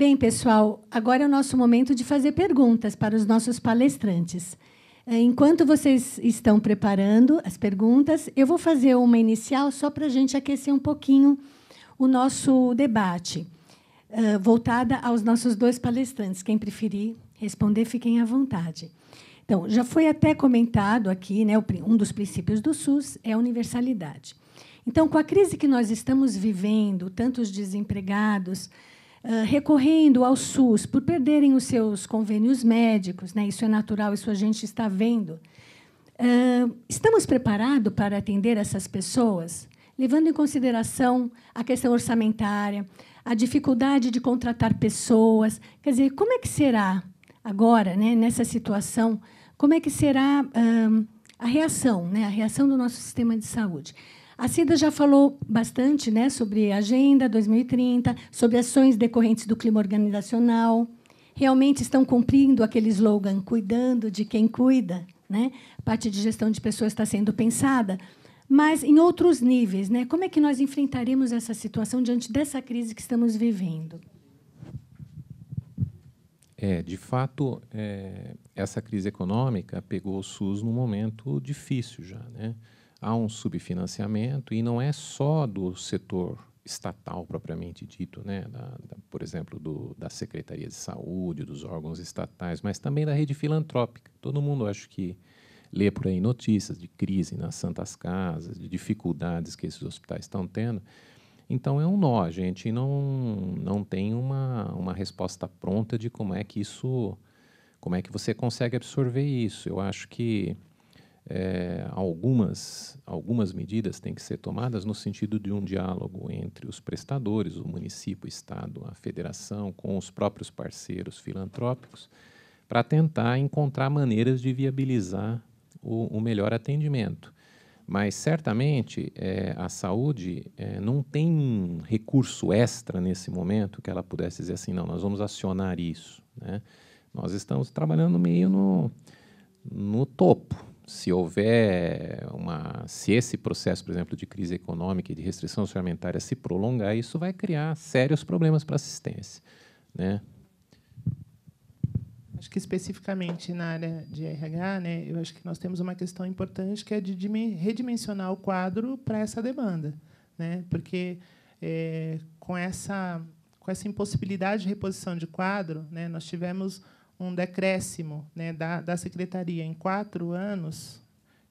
Bem, pessoal, agora é o nosso momento de fazer perguntas para os nossos palestrantes. Eh, enquanto vocês estão preparando as perguntas, eu vou fazer uma inicial só para a gente aquecer um pouquinho o nosso debate, eh, voltada aos nossos dois palestrantes. Quem preferir responder, fiquem à vontade. Então, já foi até comentado aqui, né, um dos princípios do SUS é a universalidade. Então, com a crise que nós estamos vivendo, tantos desempregados, recorrendo ao SUS por perderem os seus convênios médicos, né? isso é natural, isso a gente está vendo. estamos preparados para atender essas pessoas, levando em consideração a questão orçamentária, a dificuldade de contratar pessoas. Quer dizer, como é que será agora, né, nessa situação, como é que será a reação, né, a reação do nosso sistema de saúde? A Cida já falou bastante né, sobre Agenda 2030, sobre ações decorrentes do clima organizacional. Realmente estão cumprindo aquele slogan, cuidando de quem cuida. Né? A parte de gestão de pessoas está sendo pensada. Mas em outros níveis, né? como é que nós enfrentaremos essa situação diante dessa crise que estamos vivendo? É, de fato, é, essa crise econômica pegou o SUS num momento difícil já. Né? há um subfinanciamento e não é só do setor estatal propriamente dito, né? Da, da, por exemplo, do, da Secretaria de Saúde, dos órgãos estatais, mas também da rede filantrópica. Todo mundo acho que lê por aí notícias de crise nas santas casas, de dificuldades que esses hospitais estão tendo. Então é um nó, a gente não, não tem uma, uma resposta pronta de como é que isso, como é que você consegue absorver isso. Eu acho que é, algumas, algumas medidas têm que ser tomadas no sentido de um diálogo entre os prestadores, o município, o Estado, a federação, com os próprios parceiros filantrópicos, para tentar encontrar maneiras de viabilizar o, o melhor atendimento. Mas certamente é, a saúde é, não tem recurso extra nesse momento que ela pudesse dizer assim: não, nós vamos acionar isso. Né? Nós estamos trabalhando meio no, no topo se houver uma, se esse processo, por exemplo, de crise econômica e de restrição orçamentária se prolongar, isso vai criar sérios problemas para a assistência, né? Acho que especificamente na área de RH, né, eu acho que nós temos uma questão importante que é de redimensionar o quadro para essa demanda, né? Porque é, com essa com essa impossibilidade de reposição de quadro, né, nós tivemos um decréscimo né, da, da secretaria em quatro anos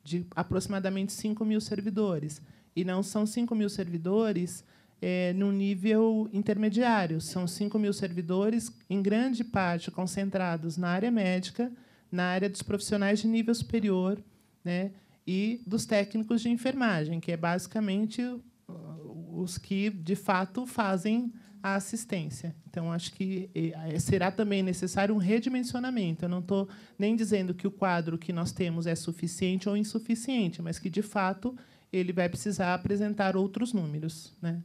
de aproximadamente 5 mil servidores. E não são 5 mil servidores é, no nível intermediário, são 5 mil servidores, em grande parte concentrados na área médica, na área dos profissionais de nível superior né, e dos técnicos de enfermagem, que é basicamente uh, os que, de fato, fazem a assistência. Então, acho que eh, eh, será também necessário um redimensionamento. Eu não estou nem dizendo que o quadro que nós temos é suficiente ou insuficiente, mas que, de fato, ele vai precisar apresentar outros números. Né?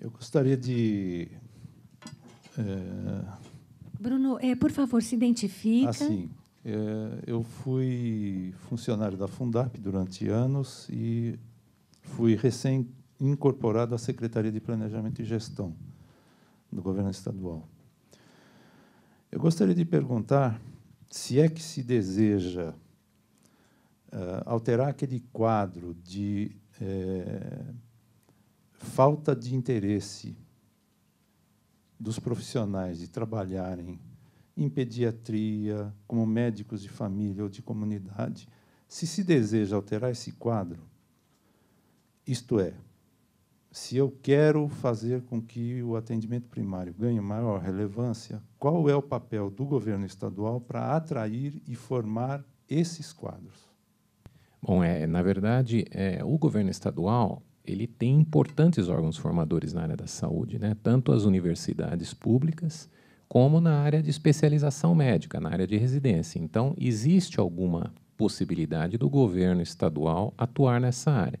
Eu gostaria de. É... Bruno, é, por favor, se identifica. Assim, é, eu fui funcionário da Fundap durante anos e fui recém incorporado à Secretaria de Planejamento e Gestão do Governo Estadual. Eu gostaria de perguntar se é que se deseja uh, alterar aquele quadro de eh, falta de interesse dos profissionais de trabalharem em pediatria, como médicos de família ou de comunidade, se se deseja alterar esse quadro, isto é, se eu quero fazer com que o atendimento primário ganhe maior relevância, qual é o papel do governo estadual para atrair e formar esses quadros? Bom, é, na verdade, é, o governo estadual ele tem importantes órgãos formadores na área da saúde, né? tanto as universidades públicas como na área de especialização médica, na área de residência. Então, existe alguma possibilidade do governo estadual atuar nessa área.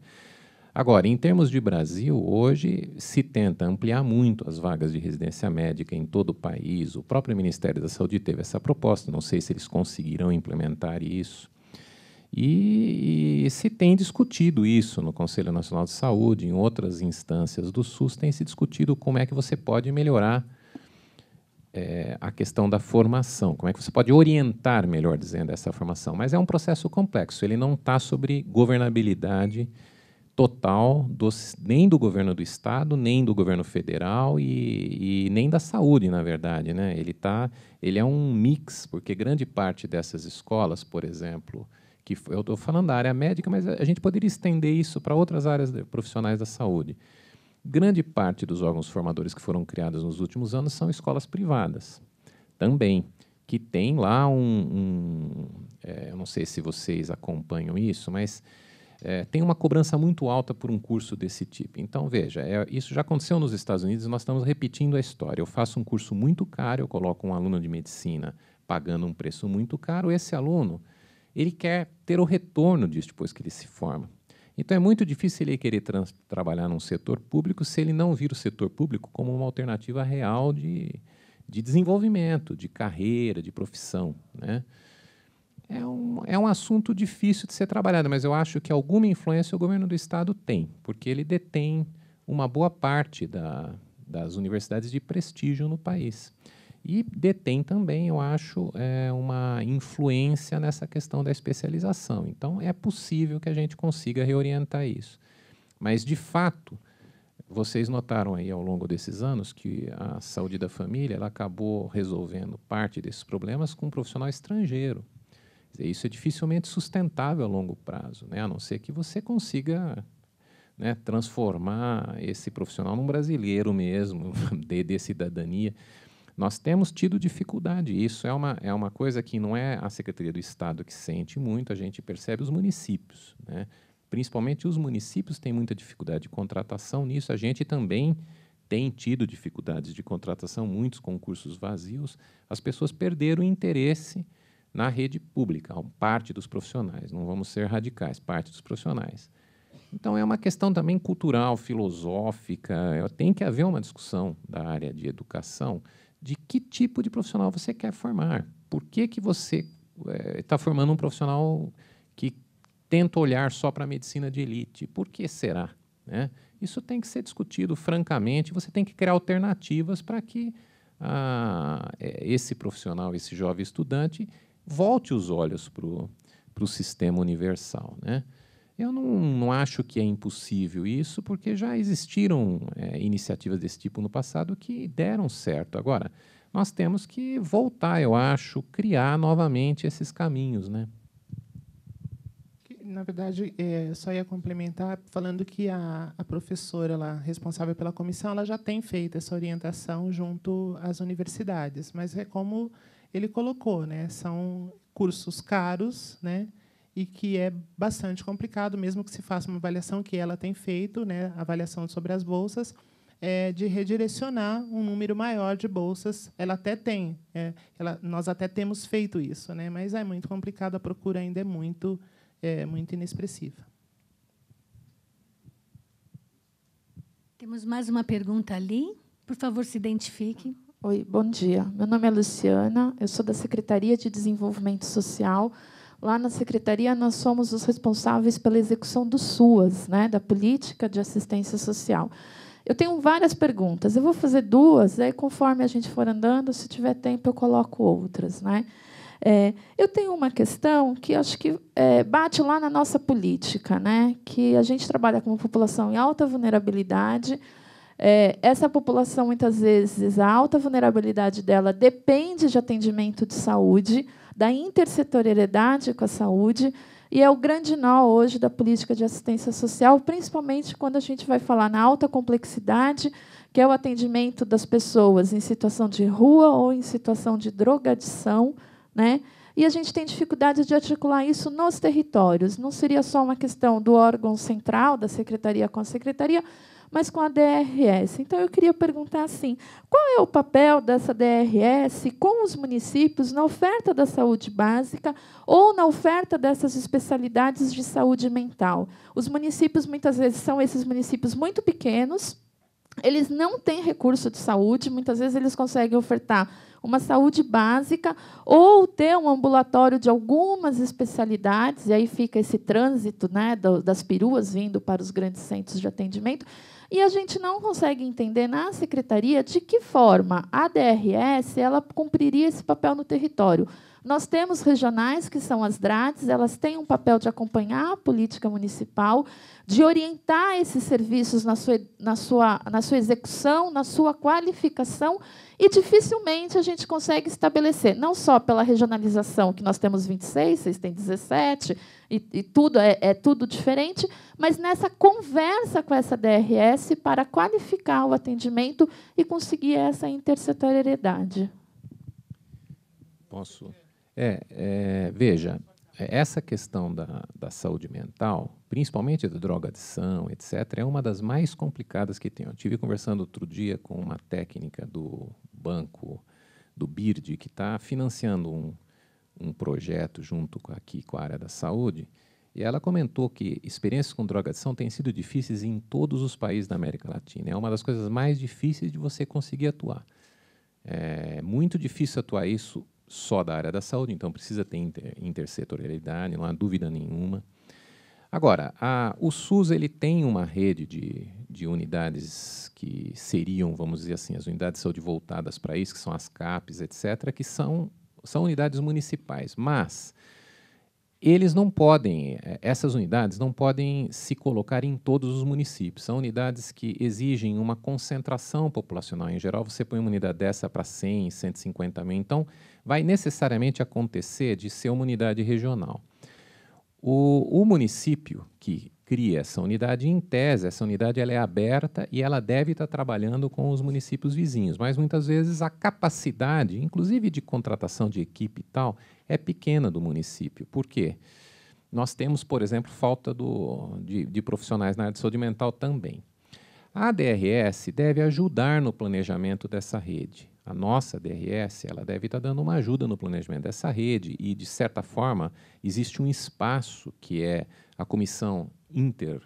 Agora, em termos de Brasil, hoje se tenta ampliar muito as vagas de residência médica em todo o país. O próprio Ministério da Saúde teve essa proposta, não sei se eles conseguirão implementar isso. E, e, se tem discutido isso no Conselho Nacional de Saúde, em outras instâncias do SUS, tem se discutido como é que você pode melhorar é, a questão da formação, como é que você pode orientar, melhor dizendo, essa formação. Mas é um processo complexo, ele não está sobre governabilidade total nem do governo do estado, nem do governo federal e, e nem da saúde, na verdade. Né? Ele, tá, ele é um mix, porque grande parte dessas escolas, por exemplo, que eu estou falando da área médica, mas a gente poderia estender isso para outras áreas profissionais da saúde. Grande parte dos órgãos formadores que foram criados nos últimos anos são escolas privadas também, que tem lá um. um é, eu não sei se vocês acompanham isso, mas é, tem uma cobrança muito alta por um curso desse tipo. Então, veja, é, isso já aconteceu nos Estados Unidos e nós estamos repetindo a história. Eu faço um curso muito caro, eu coloco um aluno de medicina pagando um preço muito caro, esse aluno ele quer ter o retorno disso depois que ele se forma. Então é muito difícil ele querer trabalhar num setor público se ele não vir o setor público como uma alternativa real de, de desenvolvimento, de carreira, de profissão. Né? é um, é um assunto difícil de ser trabalhado, mas eu acho que alguma influência o governo do Estado tem, porque ele detém uma boa parte da, das universidades de prestígio no país. E detém também, eu acho, é, uma influência nessa questão da especialização. Então, é possível que a gente consiga reorientar isso. Mas, de fato, vocês notaram aí ao longo desses anos que a saúde da família ela acabou resolvendo parte desses problemas com um profissional estrangeiro. Isso é dificilmente sustentável a longo prazo, né? a não ser que você consiga né, transformar esse profissional num brasileiro mesmo, de, de cidadania. Nós temos tido dificuldade. Isso é uma, é uma coisa que não é a Secretaria do Estado que sente muito, a gente percebe os municípios. Né? Principalmente os municípios têm muita dificuldade de contratação nisso. A gente também tem tido dificuldades de contratação, muitos concursos vazios. As pessoas perderam o interesse na rede pública, parte dos profissionais, não vamos ser radicais, parte dos profissionais. Então é uma questão também cultural, filosófica, tem que haver uma discussão da área de educação de que tipo de profissional você quer formar. Por que, que você está eh, é, formando um profissional que tenta olhar só para a medicina de elite? Por que será? Né? Isso tem que ser discutido francamente, você tem que criar alternativas para que ah, eh, esse profissional, esse jovem estudante, volte os olhos para o sistema universal. Né? Eu não, não, acho que é impossível isso, porque já existiram é, iniciativas desse tipo no passado que deram certo. Agora, nós temos que voltar, eu acho, criar novamente esses caminhos. Né? Na verdade, é, só ia complementar falando que a, a professora lá, responsável pela comissão ela já tem feito essa orientação junto às universidades, mas é como ele colocou, né? São cursos caros, né? E que é bastante complicado, mesmo que se faça uma avaliação que ela tem feito, né? Avaliação sobre as bolsas, é, de redirecionar um número maior de bolsas. Ela até tem, é, ela, nós até temos feito isso, né? Mas é muito complicado, a procura ainda é muito, é, muito inexpressiva. Temos mais uma pergunta ali. Por favor, se identifique. Oi, bom dia. Meu nome é Luciana, eu sou da Secretaria de Desenvolvimento Social. Lá na secretaria nós somos os responsáveis pela execução do SUAS, né, da política de assistência social. Eu tenho várias perguntas. Eu vou fazer duas, aí conforme a gente for andando, se tiver tempo eu coloco outras, né? É, eu tenho uma questão que acho que é, bate lá na nossa política, né? Que a gente trabalha com uma população em alta vulnerabilidade, é, essa população, muitas vezes, a alta vulnerabilidade dela depende de atendimento de saúde, da intersetorialidade com a saúde, e é o grande nó hoje da política de assistência social, principalmente quando a gente vai falar na alta complexidade, que é o atendimento das pessoas em situação de rua ou em situação de drogadição, né? E a gente tem dificuldade de articular isso nos territórios. Não seria só uma questão do órgão central, da secretaria com a secretaria, mas com a DRS. Então, eu queria perguntar assim: qual é o papel dessa DRS com os municípios na oferta da saúde básica ou na oferta dessas especialidades de saúde mental? Os municípios, muitas vezes, são esses municípios muito pequenos. Eles não têm recurso de saúde, muitas vezes eles conseguem ofertar uma saúde básica ou ter um ambulatório de algumas especialidades, e aí fica esse trânsito né, das peruas vindo para os grandes centros de atendimento, e a gente não consegue entender na secretaria de que forma a DRS ela cumpriria esse papel no território. Nós temos regionais, que são as DRATs, elas têm um papel de acompanhar a política municipal, de orientar esses serviços na sua, na sua, na sua execução, na sua qualificação, e dificilmente a gente consegue estabelecer, não só pela regionalização, que nós temos 26, vocês têm 17, e, e tudo é, é tudo diferente, mas nessa conversa com essa DRS para qualificar o atendimento e conseguir essa intersetorialidade. Posso? É, é, veja, essa questão da, da saúde mental, principalmente da drogadição, etc., é uma das mais complicadas que tem. Eu estive conversando outro dia com uma técnica do banco, do BIRD, que está financiando um, um projeto junto com, aqui com a área da saúde, e ela comentou que experiências com drogadição têm sido difíceis em todos os países da América Latina. É uma das coisas mais difíceis de você conseguir atuar. É muito difícil atuar isso só da área da saúde, então precisa ter inter, intersetorialidade, não há dúvida nenhuma. Agora, a, o SUS ele tem uma rede de, de unidades que seriam, vamos dizer assim, as unidades de saúde voltadas para isso, que são as CAPs, etc., que são, são unidades municipais. Mas eles não podem, é, essas unidades não podem se colocar em todos os municípios. São unidades que exigem uma concentração populacional. Em geral, você põe uma unidade dessa para 100, 150 mil. Então, vai necessariamente acontecer de ser uma unidade regional. O, o município que cria essa unidade, em tese, essa unidade ela é aberta e ela deve estar trabalhando com os municípios vizinhos, mas muitas vezes a capacidade, inclusive de contratação de equipe e tal, é pequena do município. Por quê? Nós temos, por exemplo, falta do, de, de profissionais na área de saúde mental também. A DRS deve ajudar no planejamento dessa rede. A nossa DRS ela deve estar tá dando uma ajuda no planejamento dessa rede e, de certa forma, existe um espaço que é a comissão inter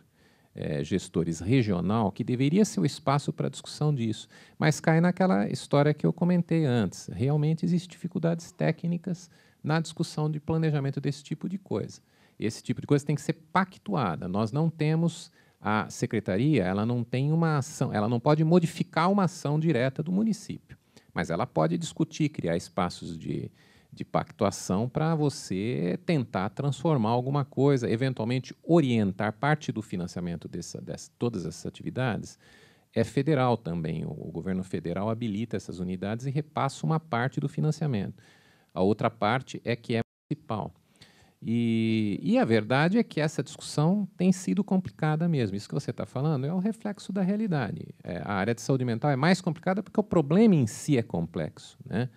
é, gestores regional que deveria ser o espaço para discussão disso, mas cai naquela história que eu comentei antes. Realmente existem dificuldades técnicas na discussão de planejamento desse tipo de coisa. Esse tipo de coisa tem que ser pactuada. Nós não temos a secretaria, ela não tem uma ação, ela não pode modificar uma ação direta do município. Mas ela pode discutir, criar espaços de, de pactuação para você tentar transformar alguma coisa, eventualmente orientar parte do financiamento dessa, dessa, todas essas atividades. É federal também. O, o governo federal habilita essas unidades e repassa uma parte do financiamento. A outra parte é que é municipal. E, e, a verdade é que essa discussão tem sido complicada mesmo. Isso que você está falando é um reflexo da realidade. É, a área de saúde mental é mais complicada porque o problema em si é complexo. Né?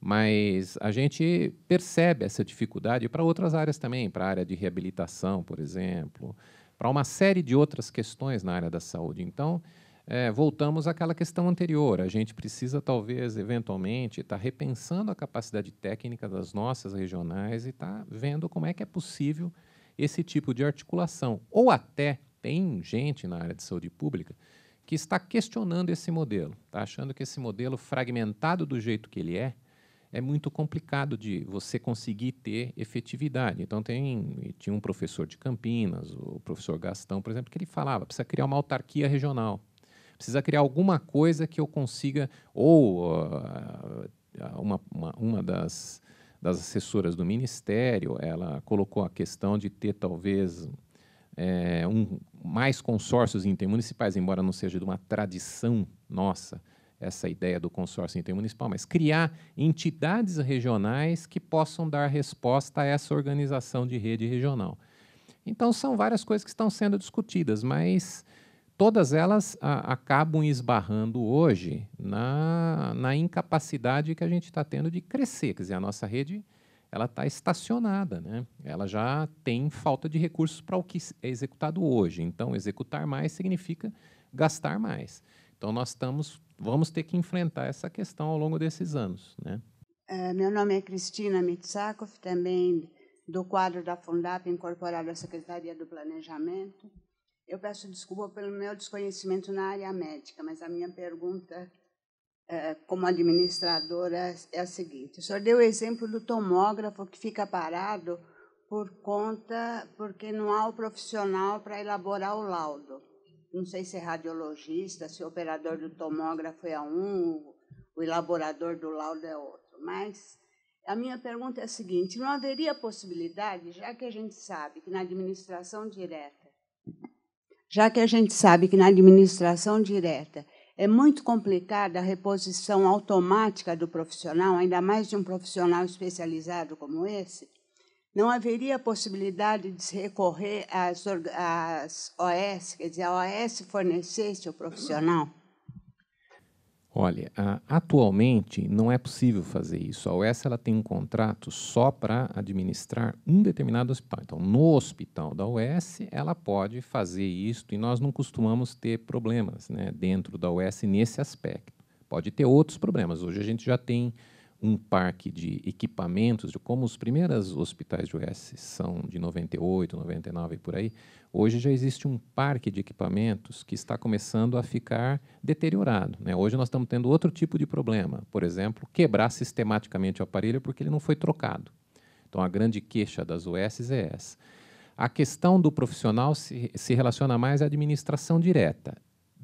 Mas a gente percebe essa dificuldade para outras áreas também, para a área de reabilitação, por exemplo, para uma série de outras questões na área da saúde. Então, é, voltamos àquela questão anterior. A gente precisa, talvez, eventualmente, estar tá repensando a capacidade técnica das nossas regionais e estar tá vendo como é que é possível esse tipo de articulação. Ou até tem gente na área de saúde pública que está questionando esse modelo, está achando que esse modelo fragmentado do jeito que ele é, é muito complicado de você conseguir ter efetividade. Então, tem, tinha um professor de Campinas, o professor Gastão, por exemplo, que ele falava: precisa criar uma autarquia regional. Precisa criar alguma coisa que eu consiga, ou uh, uma, uma, uma das, das assessoras do Ministério, ela colocou a questão de ter talvez é, um, mais consórcios intermunicipais, embora não seja de uma tradição nossa essa ideia do consórcio intermunicipal, mas criar entidades regionais que possam dar resposta a essa organização de rede regional. Então, são várias coisas que estão sendo discutidas, mas todas elas a, acabam esbarrando hoje na, na incapacidade que a gente está tendo de crescer. Quer dizer, a nossa rede ela está estacionada, né? ela já tem falta de recursos para o que é executado hoje. Então, executar mais significa gastar mais. Então, nós estamos, vamos ter que enfrentar essa questão ao longo desses anos. Né? É, meu nome é Cristina Mitsakov, também do quadro da Fundap, incorporado à Secretaria do Planejamento. Eu peço desculpa pelo meu desconhecimento na área médica, mas a minha pergunta é, como administradora é a seguinte: o senhor deu o exemplo do tomógrafo que fica parado por conta, porque não há o profissional para elaborar o laudo. Não sei se é radiologista, se o operador do tomógrafo é um, o elaborador do laudo é outro. Mas a minha pergunta é a seguinte: não haveria possibilidade, já que a gente sabe que na administração direta já que a gente sabe que na administração direta é muito complicada a reposição automática do profissional, ainda mais de um profissional especializado como esse, não haveria possibilidade de se recorrer às, às OS, quer dizer, a OS fornecesse o profissional Olha, atualmente não é possível fazer isso. A OS ela tem um contrato só para administrar um determinado hospital. Então, no hospital da OS, ela pode fazer isso e nós não costumamos ter problemas né, dentro da OS nesse aspecto. Pode ter outros problemas. Hoje a gente já tem um parque de equipamentos, de como os primeiros hospitais de US são de 98, 99 e por aí, hoje já existe um parque de equipamentos que está começando a ficar deteriorado. Né? Hoje nós estamos tendo outro tipo de problema, por exemplo, quebrar sistematicamente o aparelho porque ele não foi trocado. Então a grande queixa das US é essa. A questão do profissional se, se relaciona mais à administração direta.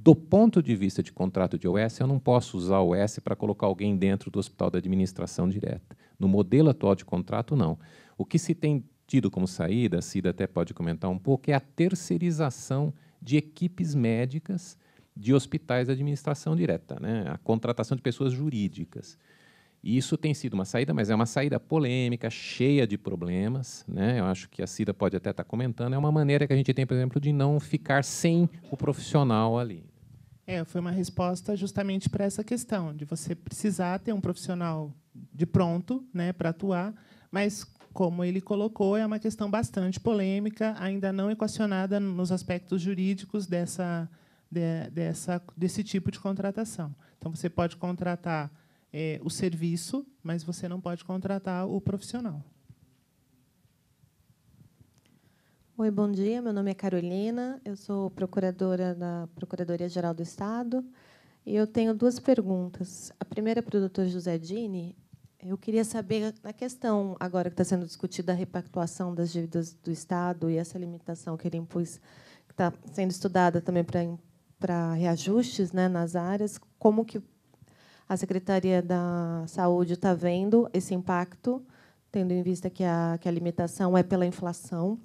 Do ponto de vista de contrato de OS, eu não posso usar o OS para colocar alguém dentro do hospital da administração direta. No modelo atual de contrato, não. O que se tem tido como saída, a Cida até pode comentar um pouco, é a terceirização de equipes médicas de hospitais da administração direta, né? a contratação de pessoas jurídicas. isso tem sido uma saída, mas é uma saída polêmica, cheia de problemas. Né? Eu acho que a Cida pode até estar tá comentando. É uma maneira que a gente tem, por exemplo, de não ficar sem o profissional ali. É, foi uma resposta justamente para essa questão de você precisar ter um profissional de pronto, né, para atuar, mas como ele colocou, é uma questão bastante polêmica, ainda não equacionada nos aspectos jurídicos dessa, de, dessa desse tipo de contratação. Então você pode contratar é, o serviço, mas você não pode contratar o profissional. Oi, bom dia. Meu nome é Carolina, eu sou procuradora da Procuradoria-Geral do Estado e eu tenho duas perguntas. A primeira é para o doutor José Dini. Eu queria saber, na questão agora que está sendo discutida a repactuação das dívidas do Estado e essa limitação que ele impôs, que está sendo estudada também para, para reajustes né, nas áreas, como que a Secretaria da Saúde está vendo esse impacto, tendo em vista que a, que a limitação é pela inflação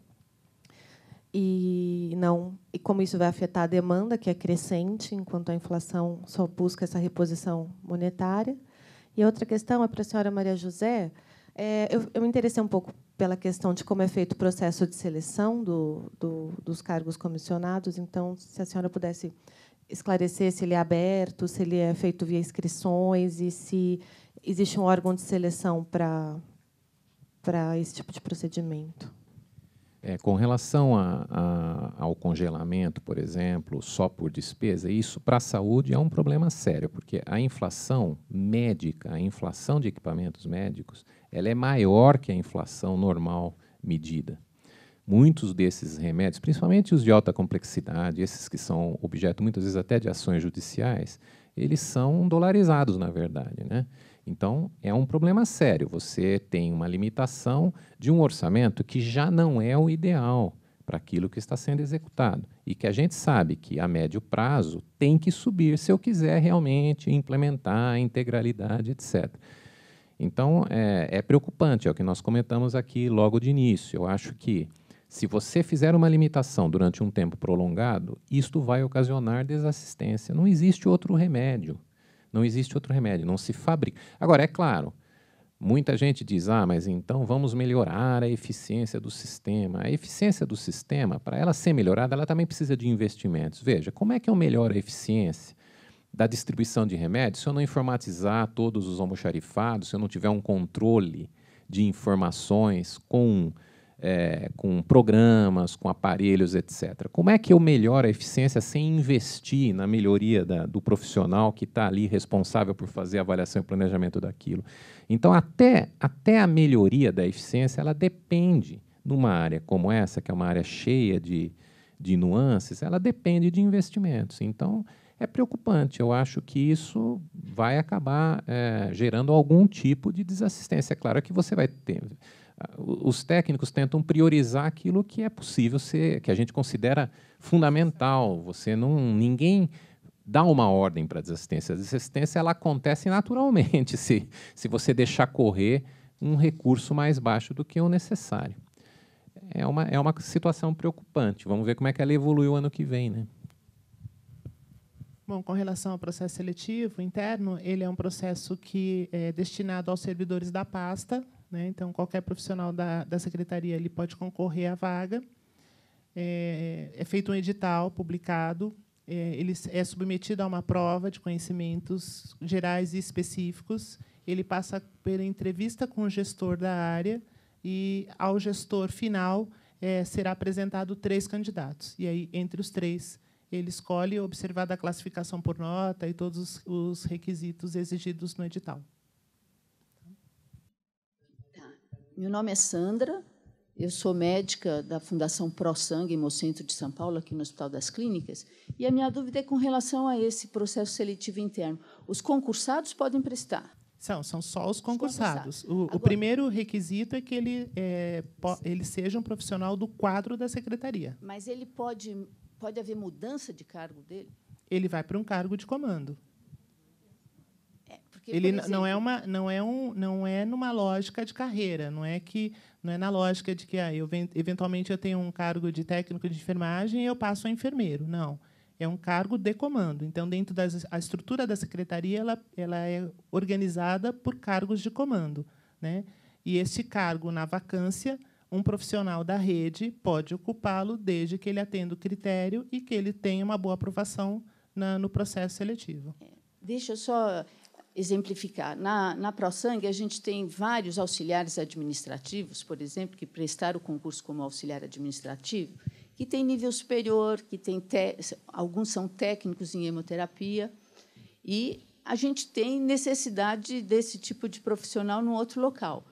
e não e como isso vai afetar a demanda que é crescente enquanto a inflação só busca essa reposição monetária e a outra questão é para a senhora Maria José é, eu, eu, me interessei um pouco pela questão de como é feito o processo de seleção do, do, dos cargos comissionados então se a senhora pudesse esclarecer se ele é aberto se ele é feito via inscrições e se existe um órgão de seleção para para esse tipo de procedimento é, com relação a, a, ao congelamento, por exemplo, só por despesa, isso para a saúde é um problema sério, porque a inflação médica, a inflação de equipamentos médicos, ela é maior que a inflação normal medida. Muitos desses remédios, principalmente os de alta complexidade, esses que são objeto muitas vezes até de ações judiciais, eles são dolarizados, na verdade, né? Então, é um problema sério. Você tem uma limitação de um orçamento que já não é o ideal para aquilo que está sendo executado e que a gente sabe que a médio prazo tem que subir se eu quiser realmente implementar a integralidade, etc. Então, é, é preocupante, é o que nós comentamos aqui logo de início. Eu acho que se você fizer uma limitação durante um tempo prolongado, isto vai ocasionar desassistência. Não existe outro remédio. Não existe outro remédio, não se fabrica. Agora, é claro, muita gente diz: ah, mas então vamos melhorar a eficiência do sistema. A eficiência do sistema, para ela ser melhorada, ela também precisa de investimentos. Veja, como é que eu melhoro a eficiência? da distribuição de remédios, se eu não informatizar todos os almoxarifados, se eu não tiver um controle de informações com é, com programas, com aparelhos, etc. Como é que eu melhoro a eficiência sem investir na melhoria da, do profissional que está ali responsável por fazer a avaliação e planejamento daquilo? Então, até, até a melhoria da eficiência, ela depende, numa área como essa, que é uma área cheia de, de nuances, ela depende de investimentos. Então, é preocupante. Eu acho que isso vai acabar é, gerando algum tipo de desassistência. É claro que você vai ter os técnicos tentam priorizar aquilo que é possível ser, que a gente considera fundamental. Você não, ninguém dá uma ordem para a desistência. A desistência ela acontece naturalmente se, se você deixar correr um recurso mais baixo do que o necessário. É uma, é uma situação preocupante. Vamos ver como é que ela evoluiu ano que vem, né? Bom, com relação ao processo seletivo interno, ele é um processo que é destinado aos servidores da pasta, né? Então, qualquer profissional da, da secretaria ele pode concorrer à vaga. É, é, é feito um edital publicado, é, ele é submetido a uma prova de conhecimentos gerais e específicos, ele passa pela entrevista com o gestor da área e, ao gestor final, é, será apresentado três candidatos. E aí, entre os três, ele escolhe, observada a classificação por nota e todos os requisitos exigidos no edital. Meu nome é Sandra, eu sou médica da Fundação Pro Sangue Hemocentro de São Paulo, aqui no Hospital das Clínicas, e a minha dúvida é com relação a esse processo seletivo interno. Os concursados podem prestar? São, são só os concursados. Os concursados. O, Agora, o, primeiro requisito é que ele, é, ele seja um profissional do quadro da secretaria. Mas ele pode, pode haver mudança de cargo dele? Ele vai para um cargo de comando. Porque, ele exemplo, não é uma, não é um, não é numa lógica de carreira, não é que não é na lógica de que ah, eu eventualmente eu tenho um cargo de técnico de enfermagem e eu passo a enfermeiro, não. É um cargo de comando. Então, dentro da estrutura da secretaria, ela, ela é organizada por cargos de comando, né? E esse cargo na vacância, um profissional da rede pode ocupá-lo desde que ele atenda o critério e que ele tenha uma boa aprovação na, no processo seletivo. É, deixa eu só exemplificar. Na, na ProSangue, a gente tem vários auxiliares administrativos, por exemplo, que prestaram o concurso como auxiliar administrativo, que tem nível superior, que tem te... alguns são técnicos em hemoterapia, e a gente tem necessidade desse tipo de profissional no outro local.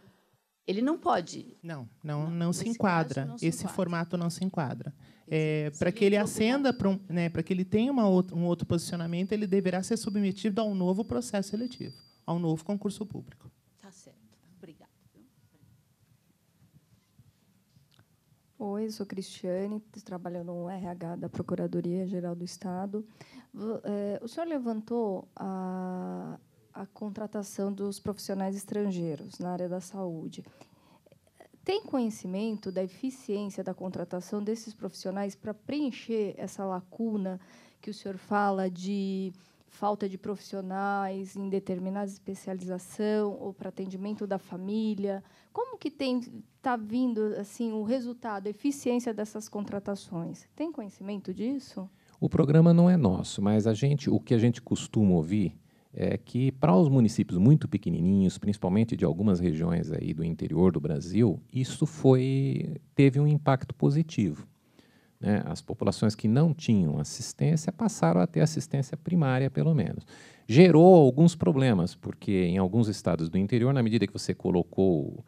Ele não pode. Não, não, não, não se enquadra. Caso, não se Esse enquadra. formato não se enquadra. É, para que ele acenda, para um, né, que ele tenha outra, um outro posicionamento, ele deverá ser submetido a um novo processo seletivo, a um novo concurso público. Tá certo. Obrigada. Oi, sou Cristiane, trabalho no RH da Procuradoria-Geral do Estado. É, o senhor levantou a, a contratação dos profissionais estrangeiros na área da saúde. Tem conhecimento da eficiência da contratação desses profissionais para preencher essa lacuna que o senhor fala de falta de profissionais em determinada especialização ou para atendimento da família? Como que tem está vindo assim o resultado, a eficiência dessas contratações? Tem conhecimento disso? O programa não é nosso, mas a gente, o que a gente costuma ouvir é que para os municípios muito pequenininhos, principalmente de algumas regiões aí do interior do Brasil, isso foi teve um impacto positivo. Né? As populações que não tinham assistência passaram a ter assistência primária, pelo menos. Gerou alguns problemas, porque em alguns estados do interior, na medida que você colocou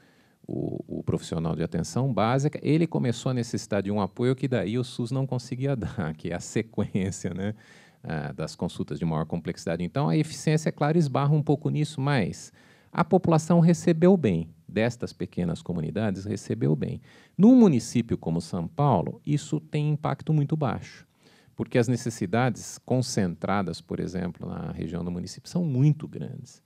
o, o, profissional de atenção básica, ele começou a necessitar de um apoio que daí o SUS não conseguia dar, que é a sequência, né? Eh, das consultas de maior complexidade. Então, a eficiência, é claro, esbarra um pouco nisso, mas a população recebeu bem, destas pequenas comunidades recebeu bem. Num município como São Paulo, isso tem impacto muito baixo, porque as necessidades concentradas, por exemplo, na região do município, são muito grandes.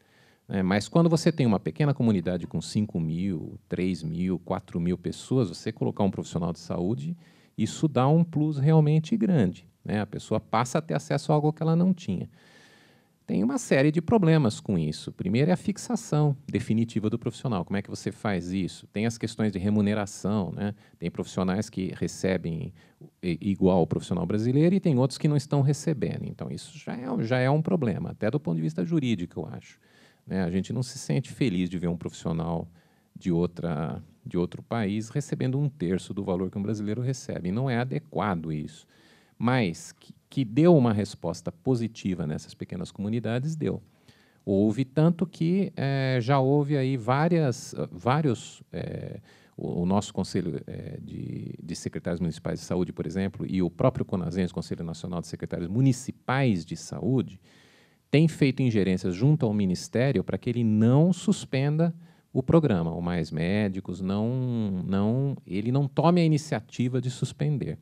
É, mas quando você tem uma pequena comunidade com 5 mil, 3 mil, 4 mil pessoas, você colocar um profissional de saúde, isso dá um plus realmente grande. Né? A pessoa passa a ter acesso a algo que ela não tinha. Tem uma série de problemas com isso. Primeiro é a fixação definitiva do profissional. Como é que você faz isso? Tem as questões de remuneração, né? Tem profissionais que recebem igual o profissional brasileiro e tem outros que não estão recebendo. Então isso já é, já é um problema, até do ponto de vista jurídico, eu acho. Né? A gente não se sente feliz de ver um profissional de outra de outro país recebendo um terço do valor que um brasileiro recebe. não é adequado isso mas que, que deu uma resposta positiva nessas pequenas comunidades, deu. Houve tanto que é, já houve aí várias, vários. É, o, o, nosso Conselho é, de, de, Secretários Municipais de Saúde, por exemplo, e o próprio CONASENS, Conselho Nacional de Secretários Municipais de Saúde, tem feito ingerências junto ao Ministério para que ele não suspenda o programa, o Mais Médicos, não, não, ele não tome a iniciativa de suspender.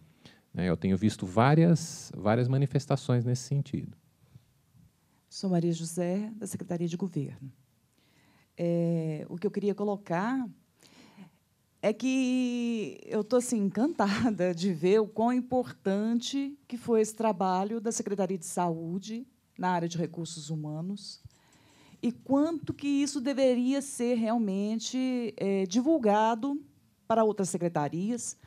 Né? Eu tenho visto várias, várias manifestações nesse sentido. Sou Maria José, da Secretaria de Governo. É, o que eu queria colocar é que eu estou assim, encantada de ver o quão importante que foi esse trabalho da Secretaria de Saúde na área de recursos humanos e quanto que isso deveria ser realmente é, divulgado para outras secretarias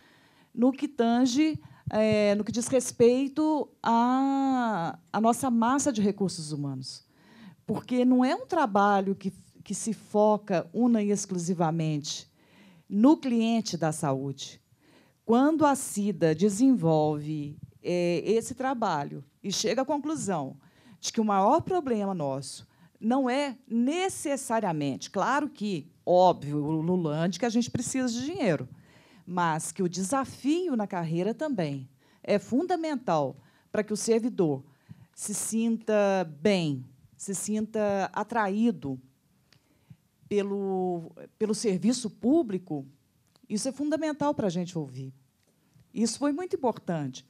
no que tange é, no que diz respeito à, à nossa massa de recursos humanos. Porque não é um trabalho que, que se foca una e exclusivamente no cliente da saúde. Quando a CIDA desenvolve é, esse trabalho e chega à conclusão de que o maior problema nosso não é necessariamente, claro que, óbvio, o Lulande, que a gente precisa de dinheiro mas que o desafio na carreira também é fundamental para que o servidor se sinta bem, se sinta atraído pelo, pelo serviço público, isso é fundamental para a gente ouvir. Isso foi muito importante.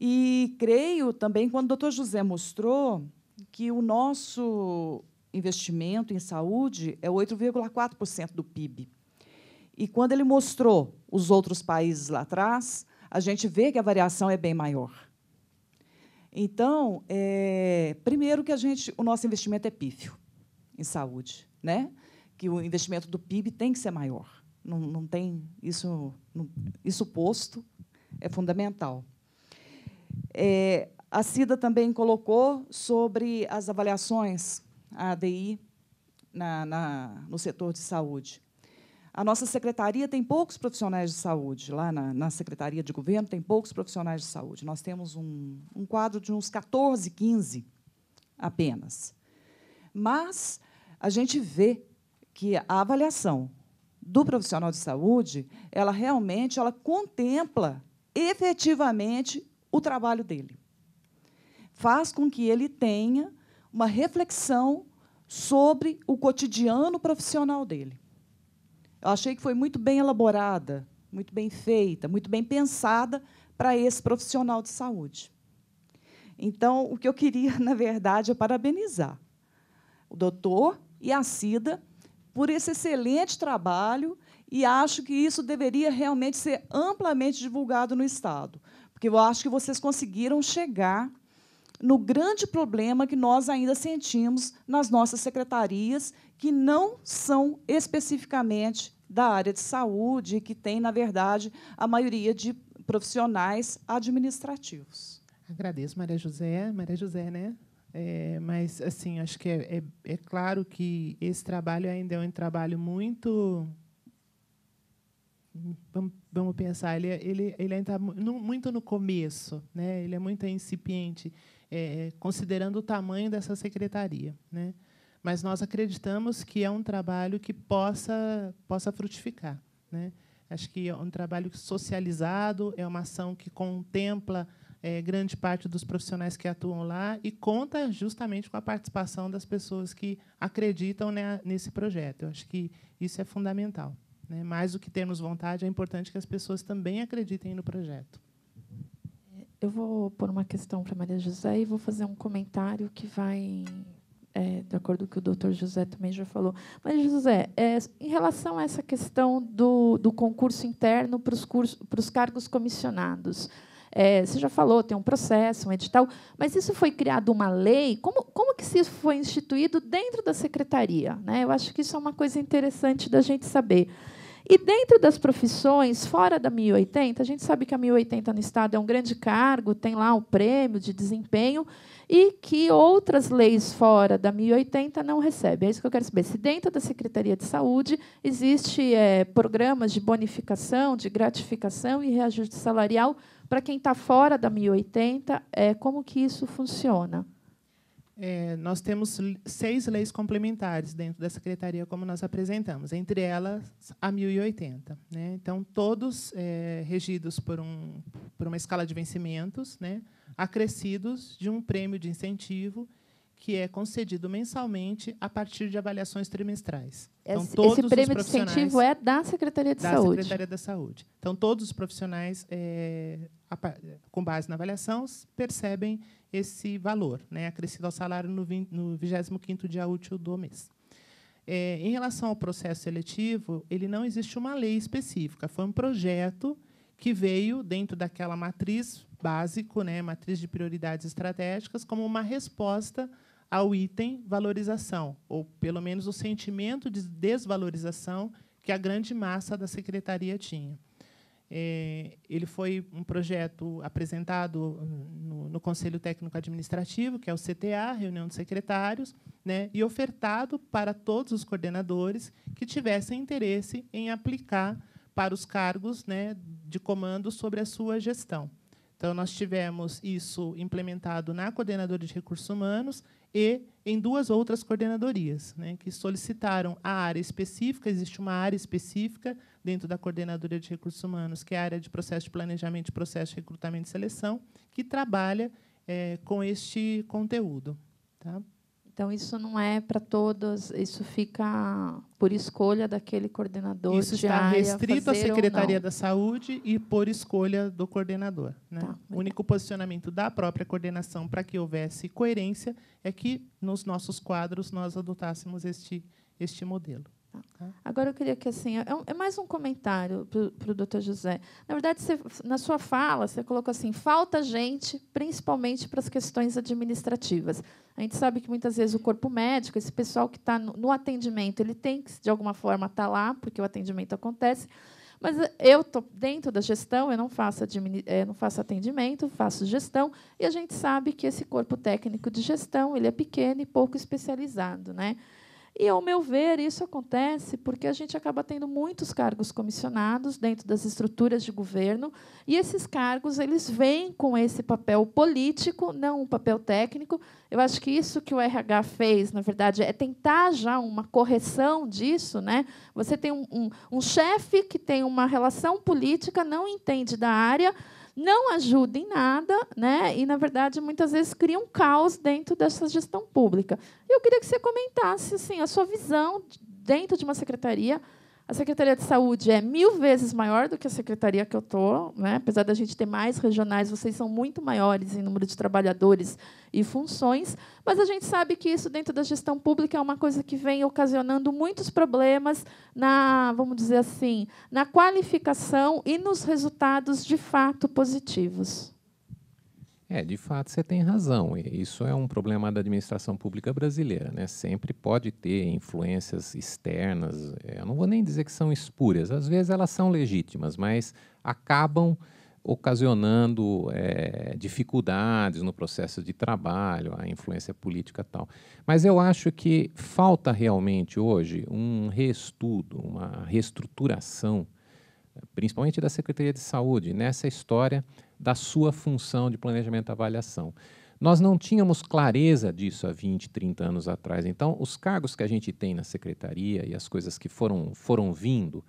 E creio também, quando o doutor José mostrou que o nosso investimento em saúde é 8,4% do PIB. E quando ele mostrou os outros países lá atrás, a gente vê que a variação é bem maior. Então, é, primeiro que a gente, o nosso investimento é pífio em saúde, né? Que o investimento do PIB tem que ser maior. Não, não tem isso, não, isso posto é fundamental. É, a Cida também colocou sobre as avaliações a ADI na, na, no setor de saúde. A nossa secretaria tem poucos profissionais de saúde, lá na, na Secretaria de Governo tem poucos profissionais de saúde. Nós temos um, um quadro de uns 14, 15 apenas. Mas a gente vê que a avaliação do profissional de saúde, ela realmente ela contempla efetivamente o trabalho dele. Faz com que ele tenha uma reflexão sobre o cotidiano profissional dele. Eu achei que foi muito bem elaborada, muito bem feita, muito bem pensada para esse profissional de saúde. Então, o que eu queria, na verdade, é parabenizar o doutor e a CIDA por esse excelente trabalho e acho que isso deveria realmente ser amplamente divulgado no Estado, porque eu acho que vocês conseguiram chegar no grande problema que nós ainda sentimos nas nossas secretarias, que não são especificamente da área de saúde, que tem, na verdade, a maioria de profissionais administrativos. Agradeço, Maria José. Maria José, né? É, mas, assim, acho que é, é, é, claro que esse trabalho ainda é um trabalho muito. Vamos, vamos pensar, ele, é, ele, ele ainda está muito no começo, né? ele é muito incipiente, é, é, considerando o tamanho dessa secretaria. Né? mas nós acreditamos que é um trabalho que possa, possa frutificar. Né? Acho que é um trabalho socializado, é uma ação que contempla é, grande parte dos profissionais que atuam lá e conta justamente com a participação das pessoas que acreditam né, nesse projeto. Eu acho que isso é fundamental. Né? Mais do que termos vontade, é importante que as pessoas também acreditem no projeto. Eu vou pôr uma questão para Maria José e vou fazer um comentário que vai é, de acordo com o que o doutor José também já falou. Mas, José, é, em relação a essa questão do, do concurso interno para os, cursos, para os cargos comissionados, é, você já falou, tem um processo, um edital, mas isso foi criado uma lei? Como, como que isso foi instituído dentro da secretaria? Né? Eu acho que isso é uma coisa interessante da gente saber. E dentro das profissões, fora da 1080, a gente sabe que a 1080 no Estado é um grande cargo, tem lá o prêmio de desempenho, e que outras leis fora da 1080 não recebem. É isso que eu quero saber. Se dentro da Secretaria de Saúde existe é, programas de bonificação, de gratificação e reajuste salarial para quem está fora da 1080, é, como que isso funciona? É, nós temos seis leis complementares dentro da secretaria, como nós apresentamos, entre elas a 1080. Né? Então, todos é, regidos por, um, por uma escala de vencimentos, né? acrescidos de um prêmio de incentivo que é concedido mensalmente a partir de avaliações trimestrais. Então, esse, esse prêmio de incentivo é da Secretaria de da Saúde. Da Secretaria da Saúde. Então, todos os profissionais, é, com base na avaliação, percebem esse valor, né, acrescido ao salário no, 25º dia útil do mês. É, em relação ao processo seletivo, ele não existe uma lei específica, foi um projeto que veio dentro daquela matriz básico, né, matriz de prioridades estratégicas, como uma resposta ao item valorização, ou pelo menos o sentimento de desvalorização que a grande massa da secretaria tinha. É, ele foi um projeto apresentado no, no, Conselho Técnico Administrativo, que é o CTA, reunião de secretários, né, e ofertado para todos os coordenadores que tivessem interesse em aplicar para os cargos né, de comando sobre a sua gestão. Então, nós tivemos isso implementado na Coordenadora de Recursos Humanos e em duas outras coordenadorias, né, que solicitaram a área específica, existe uma área específica dentro da Coordenadoria de Recursos Humanos, que é a área de processo de planejamento, processo de recrutamento e seleção, que trabalha é, com este conteúdo. Tá? Então, isso não é para todos, isso fica por escolha daquele coordenador. Isso está restrito à Secretaria da Saúde e por escolha do coordenador. Né? Tá, o único posicionamento da própria coordenação para que houvesse coerência é que, nos nossos quadros, nós adotássemos este, este modelo. Ah. Agora eu queria que assim é, é mais um comentário para o Dr. José. Na verdade, você, na sua fala você colocou assim falta gente, principalmente para as questões administrativas. A gente sabe que muitas vezes o corpo médico, esse pessoal que está no, atendimento, ele tem que de alguma forma estar tá lá porque o atendimento acontece. Mas eu estou dentro da gestão, eu não faço, eu é, não faço atendimento, faço gestão, e a gente sabe que esse corpo técnico de gestão ele é pequeno e pouco especializado. Né? E, ao meu ver, isso acontece porque a gente acaba tendo muitos cargos comissionados dentro das estruturas de governo, e esses cargos eles vêm com esse papel político, não um papel técnico. Eu acho que isso que o RH fez, na verdade, é tentar já uma correção disso. Né? Você tem um, um, um chefe que tem uma relação política, não entende da área, não ajuda em nada, né? E na verdade muitas vezes cria um caos dentro dessa gestão pública. Eu queria que você comentasse assim a sua visão dentro de uma secretaria a Secretaria de Saúde é mil vezes maior do que a secretaria que eu estou. Né? Apesar da gente ter mais regionais, vocês são muito maiores em número de trabalhadores e funções. Mas a gente sabe que isso, dentro da gestão pública, é uma coisa que vem ocasionando muitos problemas na, vamos dizer assim, na qualificação e nos resultados de fato positivos. É, de fato você tem razão. Isso é um problema da administração pública brasileira, né? Sempre pode ter influências externas. É, eu não vou nem dizer que são espúrias. Às vezes elas são legítimas, mas acabam ocasionando é, dificuldades no processo de trabalho, a influência política tal. Mas eu acho que falta realmente hoje um reestudo, uma reestruturação, principalmente da Secretaria de Saúde, nessa história da sua função de planejamento e avaliação. Nós não tínhamos clareza disso há 20, 30 anos atrás. Então, os cargos que a gente tem na secretaria e as coisas que foram, foram vindo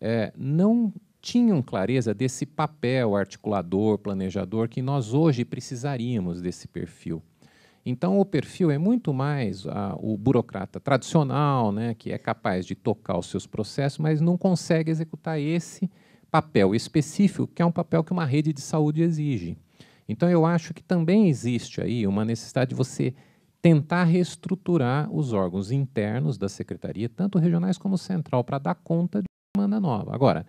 é, não tinham clareza desse papel articulador, planejador, que nós hoje precisaríamos desse perfil. Então, o perfil é muito mais a, o burocrata tradicional, né, que é capaz de tocar os seus processos, mas não consegue executar esse papel específico, que é um papel que uma rede de saúde exige. Então, eu acho que também existe aí uma necessidade de você tentar reestruturar os órgãos internos da secretaria, tanto regionais como central, para dar conta de demanda nova. Agora,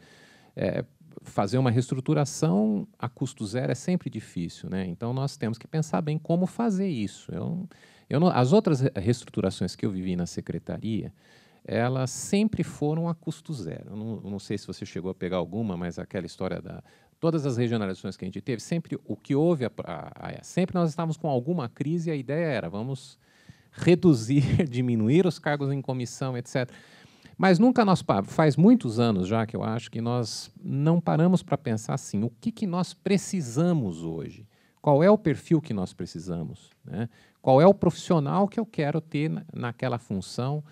é, fazer uma reestruturação a custo zero é sempre difícil, né? Então nós temos que pensar bem como fazer isso. Eu, eu não, as outras reestruturações que eu vivi na secretaria, elas sempre foram a custo zero. Não, não, sei se você chegou a pegar alguma, mas aquela história da todas as regionalizações que a gente teve, sempre o que houve, a, a, a, sempre nós estávamos com alguma crise e a ideia era vamos reduzir, diminuir os cargos em comissão, etc. Mas nunca nós faz muitos anos já que eu acho que nós não paramos para pensar assim, o que, que nós precisamos hoje? Qual é o perfil que nós precisamos? Né? Qual é o profissional que eu quero ter naquela função?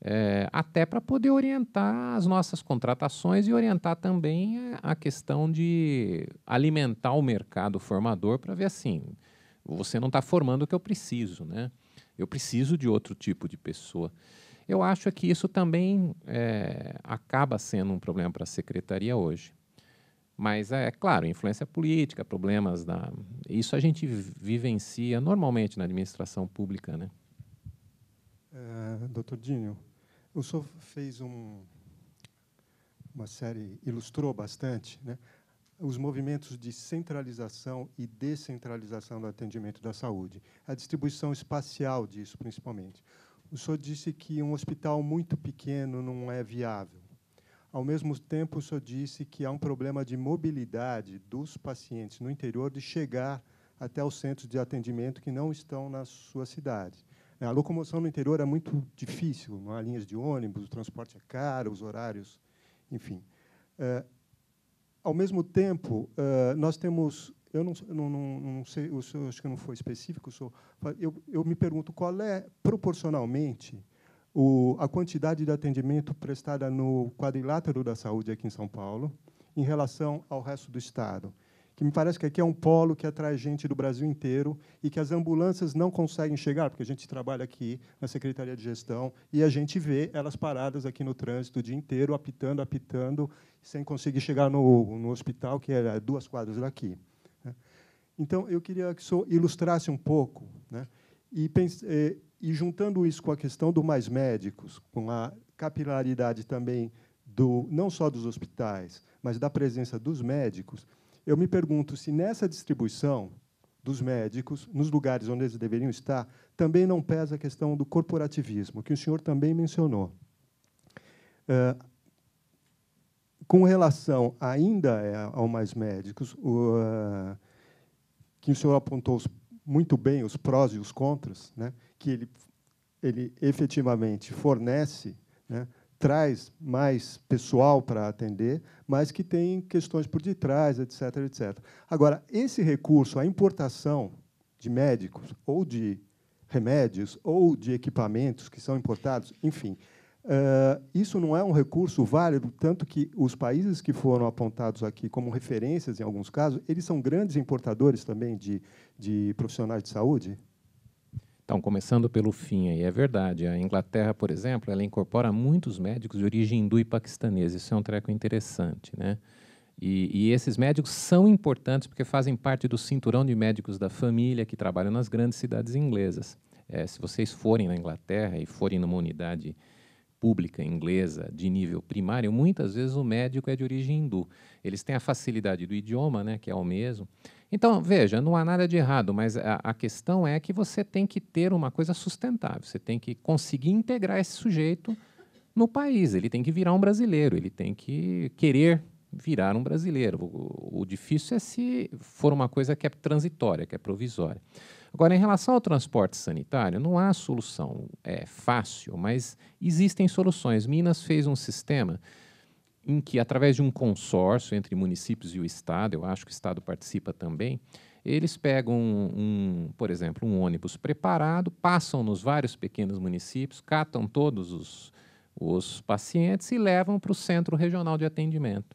É, até para poder orientar as nossas contratações e orientar também a questão de alimentar o mercado formador para ver assim, você não está formando o que eu preciso, né? Eu preciso de outro tipo de pessoa. Eu acho que isso também é, acaba sendo um problema para a secretaria hoje. Mas é claro, influência política, problemas da. Isso a gente vivencia normalmente na administração pública, né? É, doutor Dinho, o senhor fez um, uma série, ilustrou bastante né, os movimentos de centralização e descentralização do atendimento da saúde, a distribuição espacial disso, principalmente. O senhor disse que um hospital muito pequeno não é viável. Ao mesmo tempo, o senhor disse que há um problema de mobilidade dos pacientes no interior de chegar até os centros de atendimento que não estão na sua cidade. É, a locomoção no interior é muito difícil, não há linhas de ônibus, o transporte é caro, os horários, enfim. É, ao mesmo tempo, é, nós temos, eu não, não, não, não sei, eu sou, acho que não foi específico, eu, sou, eu, eu me pergunto qual é proporcionalmente o, a quantidade de atendimento prestada no quadrilátero da saúde aqui em São Paulo em relação ao resto do estado que me parece que aqui é um polo que atrai gente do Brasil inteiro e que as ambulâncias não conseguem chegar, porque a gente trabalha aqui na Secretaria de Gestão e a gente vê elas paradas aqui no trânsito o dia inteiro, apitando, apitando, sem conseguir chegar no, no hospital, que é duas quadras daqui. Né. Então, eu queria que o ilustrasse um pouco, né? e, eh, e juntando isso com a questão do mais médicos, com a capilaridade também do não só dos hospitais, mas da presença dos médicos, eu me pergunto se nessa distribuição dos médicos, nos lugares onde eles deveriam estar, também não pesa a questão do corporativismo, que o senhor também mencionou. Ah, com relação ainda eh, ao Mais Médicos, o, uh, que o senhor apontou muito bem os prós e os contras, né, que ele, ele efetivamente fornece né, traz mais pessoal para atender, mas que tem questões por detrás, etc, etc. Agora, esse recurso, a importação de médicos ou de remédios ou de equipamentos que são importados, enfim, uh, isso não é um recurso válido, tanto que os países que foram apontados aqui como referências, em alguns casos, eles são grandes importadores também de, de profissionais de saúde? Então, começando pelo fim aí, é verdade. A Inglaterra, por exemplo, ela incorpora muitos médicos de origem hindu e paquistanesa. Isso é um treco interessante, né? E, e, esses médicos são importantes porque fazem parte do cinturão de médicos da família que trabalham nas grandes cidades inglesas. É, se vocês forem na Inglaterra e forem numa unidade pública inglesa de nível primário, muitas vezes o médico é de origem hindu. Eles têm a facilidade do idioma, né, que é o mesmo, então, veja, não há nada de errado, mas a, a, questão é que você tem que ter uma coisa sustentável, você tem que conseguir integrar esse sujeito no país, ele tem que virar um brasileiro, ele tem que querer virar um brasileiro. O, o difícil é se for uma coisa que é transitória, que é provisória. Agora, em relação ao transporte sanitário, não há solução é, fácil, mas existem soluções. Minas fez um sistema em que, através de um consórcio entre municípios e o Estado, eu acho que o Estado participa também, eles pegam, um, um por exemplo, um ônibus preparado, passam nos vários pequenos municípios, catam todos os, os pacientes e levam para o Centro Regional de Atendimento.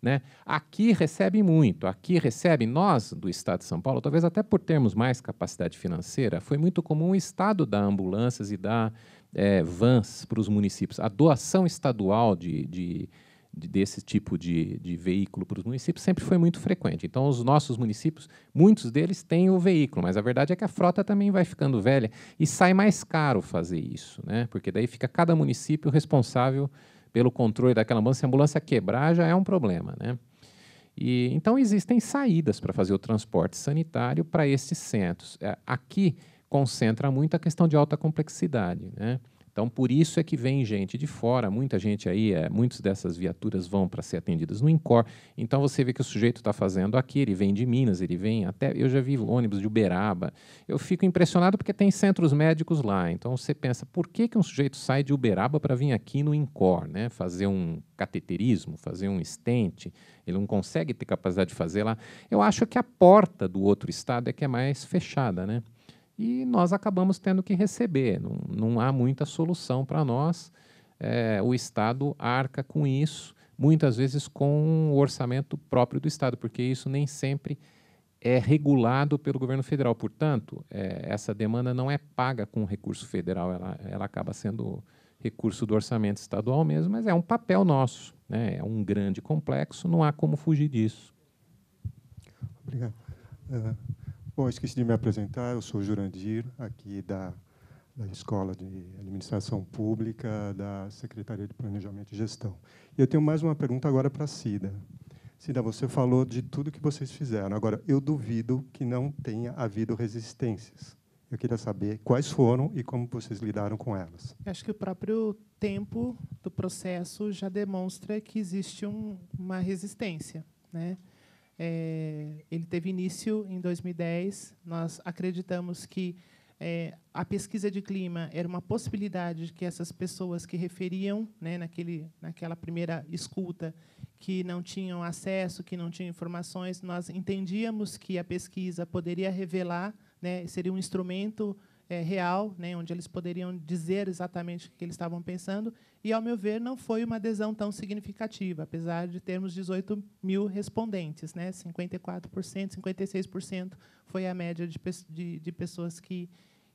Né? Aqui recebe muito, aqui recebe nós do Estado de São Paulo, talvez até por termos mais capacidade financeira, foi muito comum o Estado dar ambulâncias e dar é, vans para os municípios. A doação estadual de, de desse tipo de, de veículo para os municípios sempre foi muito frequente. Então, os nossos municípios, muitos deles têm o veículo, mas a verdade é que a frota também vai ficando velha e sai mais caro fazer isso, né? porque daí fica cada município responsável pelo controle daquela ambulância. Se a ambulância quebrar, já é um problema. Né? E, então, existem saídas para fazer o transporte sanitário para esses centros. É, aqui concentra muito a questão de alta complexidade. Né? Então, por isso é que vem gente de fora, muita gente aí, é, muitas dessas viaturas vão para ser atendidas no INCOR. Então, você vê que o sujeito está fazendo aqui, ele vem de Minas, ele vem até. Eu já vi ônibus de Uberaba. Eu fico impressionado porque tem centros médicos lá. Então, você pensa, por que, que um sujeito sai de Uberaba para vir aqui no INCOR, né? fazer um cateterismo, fazer um estente? Ele não consegue ter capacidade de fazer lá. Eu acho que a porta do outro estado é que é mais fechada, né? e nós acabamos tendo que receber. Não, não há muita solução para nós. É, o Estado arca com isso, muitas vezes com o orçamento próprio do Estado, porque isso nem sempre é regulado pelo governo federal. Portanto, é, essa demanda não é paga com recurso federal, ela, ela acaba sendo recurso do orçamento estadual mesmo, mas é um papel nosso. Né? É um grande complexo, não há como fugir disso. Obrigado. Uh... Bom, esqueci de me apresentar, eu sou Jurandir, aqui da, da Escola de Administração Pública da Secretaria de Planejamento e Gestão. E eu tenho mais uma pergunta agora para a Cida. Cida, você falou de tudo que vocês fizeram. Agora, eu duvido que não tenha havido resistências. Eu queria saber quais foram e como vocês lidaram com elas. acho que o próprio tempo do processo já demonstra que existe um, uma resistência, né? É, ele teve início em 2010. Nós acreditamos que é, a pesquisa de clima era uma possibilidade de que essas pessoas que referiam, né, naquele, naquela primeira escuta, que não tinham acesso, que não tinham informações, nós entendíamos que a pesquisa poderia revelar, né, seria um instrumento é, real, né, onde eles poderiam dizer exatamente o que eles estavam pensando, e, ao meu ver, não foi uma adesão tão significativa, apesar de termos 18 mil respondentes, né, 54%, 56% foi a média de, de, de pessoas que,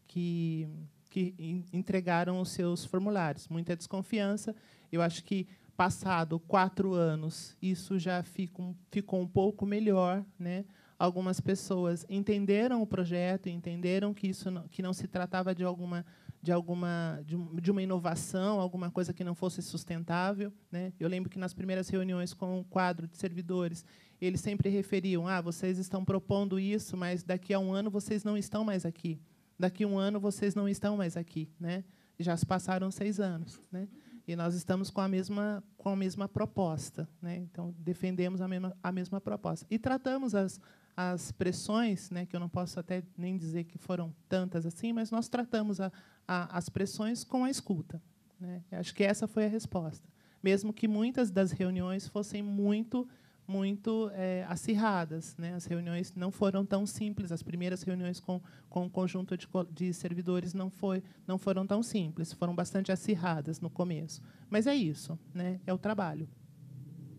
que, que entregaram os seus formulários. Muita desconfiança. Eu acho que passado quatro anos, isso já fica, ficou um pouco melhor, né? algumas pessoas entenderam o projeto, entenderam que isso não, que não se tratava de alguma de alguma de, uma inovação, alguma coisa que não fosse sustentável, né? Eu lembro que nas primeiras reuniões com o quadro de servidores, eles sempre referiam: "Ah, vocês estão propondo isso, mas daqui a um ano vocês não estão mais aqui. Daqui a um ano vocês não estão mais aqui", né? Já se passaram seis anos, né? E nós estamos com a mesma com a mesma proposta, né? Então defendemos a mesma a mesma proposta e tratamos as as pressões, né, que eu não posso até nem dizer que foram tantas assim, mas nós tratamos a, a, as pressões com a escuta. Né? Acho que essa foi a resposta. Mesmo que muitas das reuniões fossem muito muito é, acirradas. Né? As reuniões não foram tão simples, as primeiras reuniões com, com o conjunto de, de, servidores não, foi, não foram tão simples, foram bastante acirradas no começo. Mas é isso, né? é o trabalho.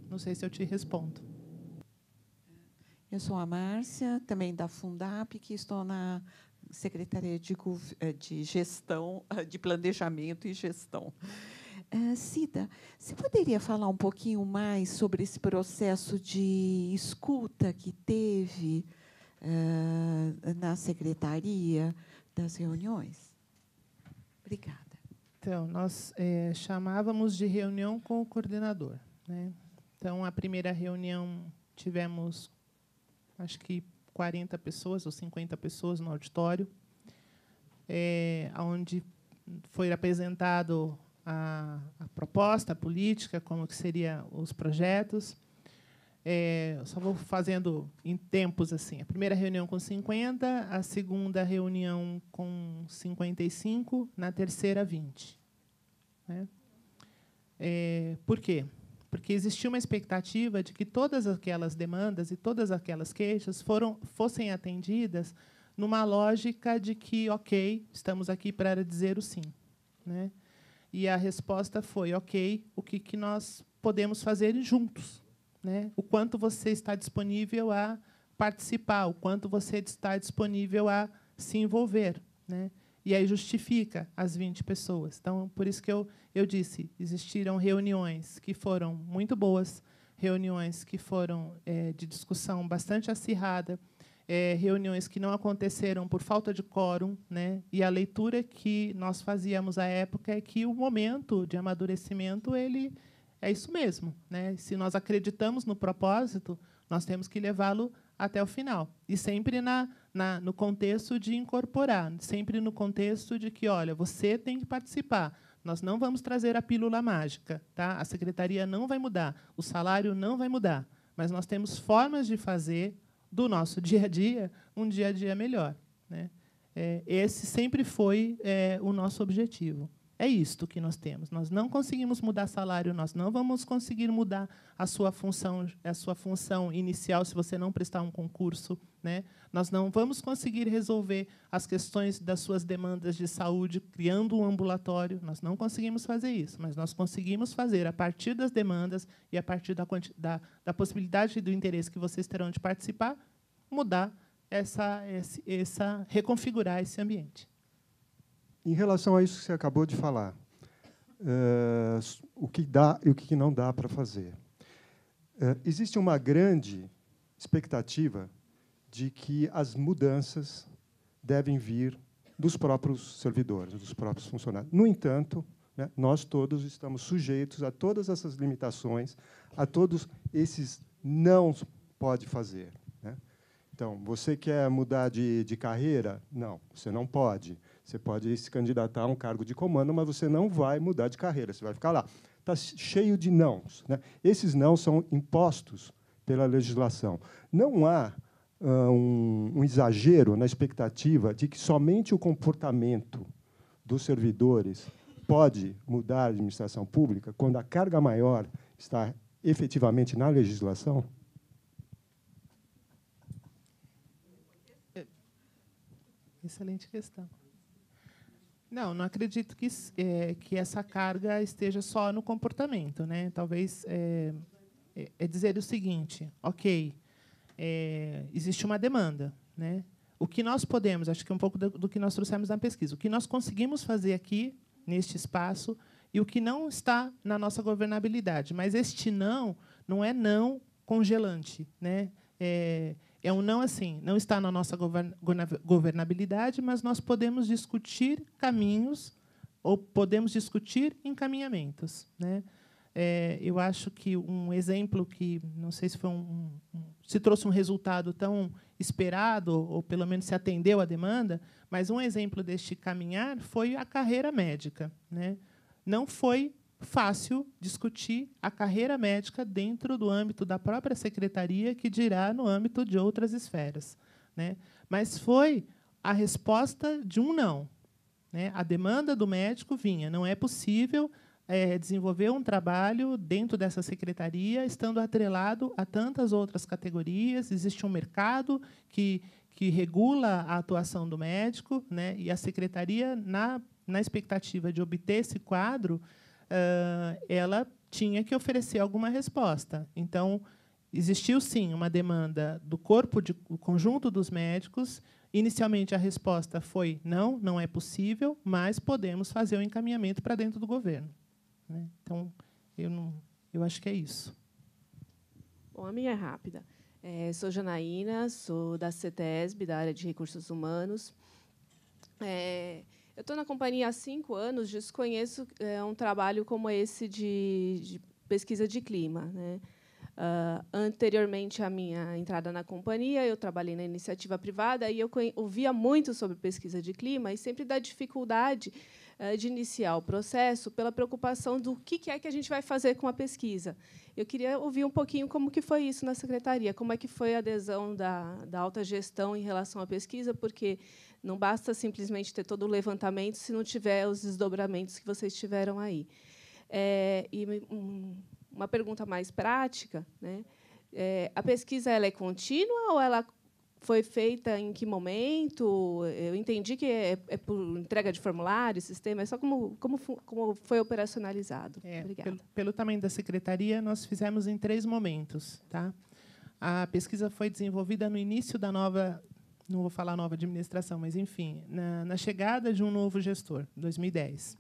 Não sei se eu te respondo. Eu sou a Márcia, também da Fundap, que estou na Secretaria de, eh, de Gestão, de Planejamento e Gestão. Eh, Cida, você poderia falar um pouquinho mais sobre esse processo de escuta que teve eh, na secretaria das reuniões? Obrigada. Então, nós é, chamávamos de reunião com o coordenador. Né? Então, a primeira reunião tivemos acho que 40 pessoas ou 50 pessoas no auditório, é, eh, onde foi apresentado a, a, proposta a política, como que seriam os projetos. É, só vou fazendo em tempos assim. A primeira reunião com 50, a segunda reunião com 55, na terceira 20. Né? É, por quê? porque existia uma expectativa de que todas aquelas demandas e todas aquelas queixas foram, fossem atendidas numa lógica de que, ok, estamos aqui para dizer o sim. Né? E a resposta foi, ok, o que, que nós podemos fazer juntos? Né? O quanto você está disponível a participar, o quanto você está disponível a se envolver. Né? E aí justifica as 20 pessoas. Então, por isso que eu, eu disse, existiram reuniões que foram muito boas, reuniões que foram é, de discussão bastante acirrada, é, reuniões que não aconteceram por falta de quórum, né? E a leitura que nós fazíamos à época é que o momento de amadurecimento ele é isso mesmo, né? Se nós acreditamos no propósito, nós temos que levá-lo até o final e sempre na na, no contexto de incorporar, sempre no contexto de que, olha, você tem que participar. Nós não vamos trazer a pílula mágica, tá? A secretaria não vai mudar, o salário não vai mudar, mas nós temos formas de fazer do nosso dia a dia um dia a dia melhor, né? É, esse sempre foi é, o nosso objetivo. É isto que nós temos. Nós não conseguimos mudar salário, nós não vamos conseguir mudar a sua função, a sua função inicial se você não prestar um concurso, né? Nós não vamos conseguir resolver as questões das suas demandas de saúde criando um ambulatório. Nós não conseguimos fazer isso, mas nós conseguimos fazer a partir das demandas e a partir da, da, da possibilidade e do interesse que vocês terão de participar, mudar essa, essa reconfigurar esse ambiente. Em relação a isso que você acabou de falar, eh, o que dá e o que não dá para fazer. Eh, existe uma grande expectativa de que as mudanças devem vir dos próprios servidores, dos próprios funcionários. No entanto, né, nós todos estamos sujeitos a todas essas limitações, a todos esses não pode fazer. Né? Então, você quer mudar de, de carreira? Não, você não pode. Você pode se candidatar a um cargo de comando, mas você não vai mudar de carreira, você vai ficar lá. Está cheio de nãos. Né? Esses não são impostos pela legislação. Não há uh, um, um exagero na expectativa de que somente o comportamento dos servidores pode mudar a administração pública quando a carga maior está efetivamente na legislação? Excelente questão. Não, não acredito que, é, que essa carga esteja só no comportamento. Né? Talvez é, é, é dizer o seguinte: ok, é, existe uma demanda. Né? O que nós podemos, acho que é um pouco do, do que nós trouxemos na pesquisa, o que nós conseguimos fazer aqui, neste espaço, e o que não está na nossa governabilidade. Mas este não não é não congelante. Né? É, é um não assim, não está na nossa governabilidade, mas nós podemos discutir caminhos ou podemos discutir encaminhamentos. Né? É, eu acho que um exemplo que não sei se foi um, um, se trouxe um resultado tão esperado ou pelo menos se atendeu à demanda, mas um exemplo deste caminhar foi a carreira médica, né? Não foi fácil discutir a carreira médica dentro do âmbito da própria secretaria, que dirá no âmbito de outras esferas. Né? Mas foi a resposta de um não. Né? A demanda do médico vinha: não é possível é, desenvolver um trabalho dentro dessa secretaria, estando atrelado a tantas outras categorias. Existe um mercado que, que regula a atuação do médico, né? e a secretaria, na, na expectativa de obter esse quadro, ela tinha que oferecer alguma resposta. Então, existiu sim uma demanda do corpo, de, do conjunto dos médicos. Inicialmente, a resposta foi não, não é possível, mas podemos fazer o um encaminhamento para dentro do governo. Né? Então, eu, não, eu acho que é isso. Bom, a minha é rápida. É, sou Janaína, sou da CETESB, da área de Recursos Humanos. É, eu estou na companhia há cinco anos, desconheço é, um trabalho como esse de, de pesquisa de clima. Né? Uh, anteriormente à minha entrada na companhia, eu trabalhei na iniciativa privada e eu ouvia muito sobre pesquisa de clima e sempre da dificuldade uh, de iniciar o processo pela preocupação do que, que é que a gente vai fazer com a pesquisa. Eu queria ouvir um pouquinho como que foi isso na secretaria, como é que foi a adesão da, da alta gestão em relação à pesquisa, porque não basta simplesmente ter todo o levantamento se não tiver os desdobramentos que vocês tiveram aí. É, e um, uma pergunta mais prática, né? É, a pesquisa ela é contínua ou ela foi feita em que momento? Eu entendi que é, é por entrega de formulário, sistema, é só como, como, como foi operacionalizado. É, Obrigada. Pelo, pelo, tamanho da secretaria, nós fizemos em três momentos. Tá? A pesquisa foi desenvolvida no início da nova não vou falar nova administração, mas enfim, na, na chegada de um novo gestor, 2010.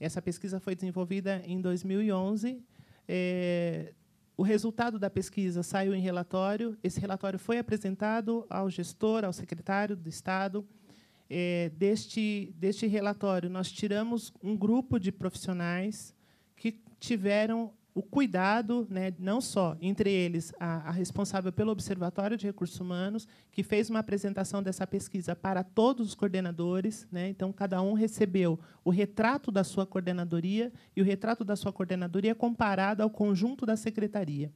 Essa pesquisa foi desenvolvida em 2011. É, eh, o resultado da pesquisa saiu em relatório. Esse relatório foi apresentado ao gestor, ao secretário do Estado. É, deste, deste relatório, nós tiramos um grupo de profissionais que tiveram o cuidado, né, não só entre eles a, a, responsável pelo Observatório de Recursos Humanos, que fez uma apresentação dessa pesquisa para todos os coordenadores, né, então cada um recebeu o retrato da sua coordenadoria e o retrato da sua coordenadoria é comparado ao conjunto da secretaria.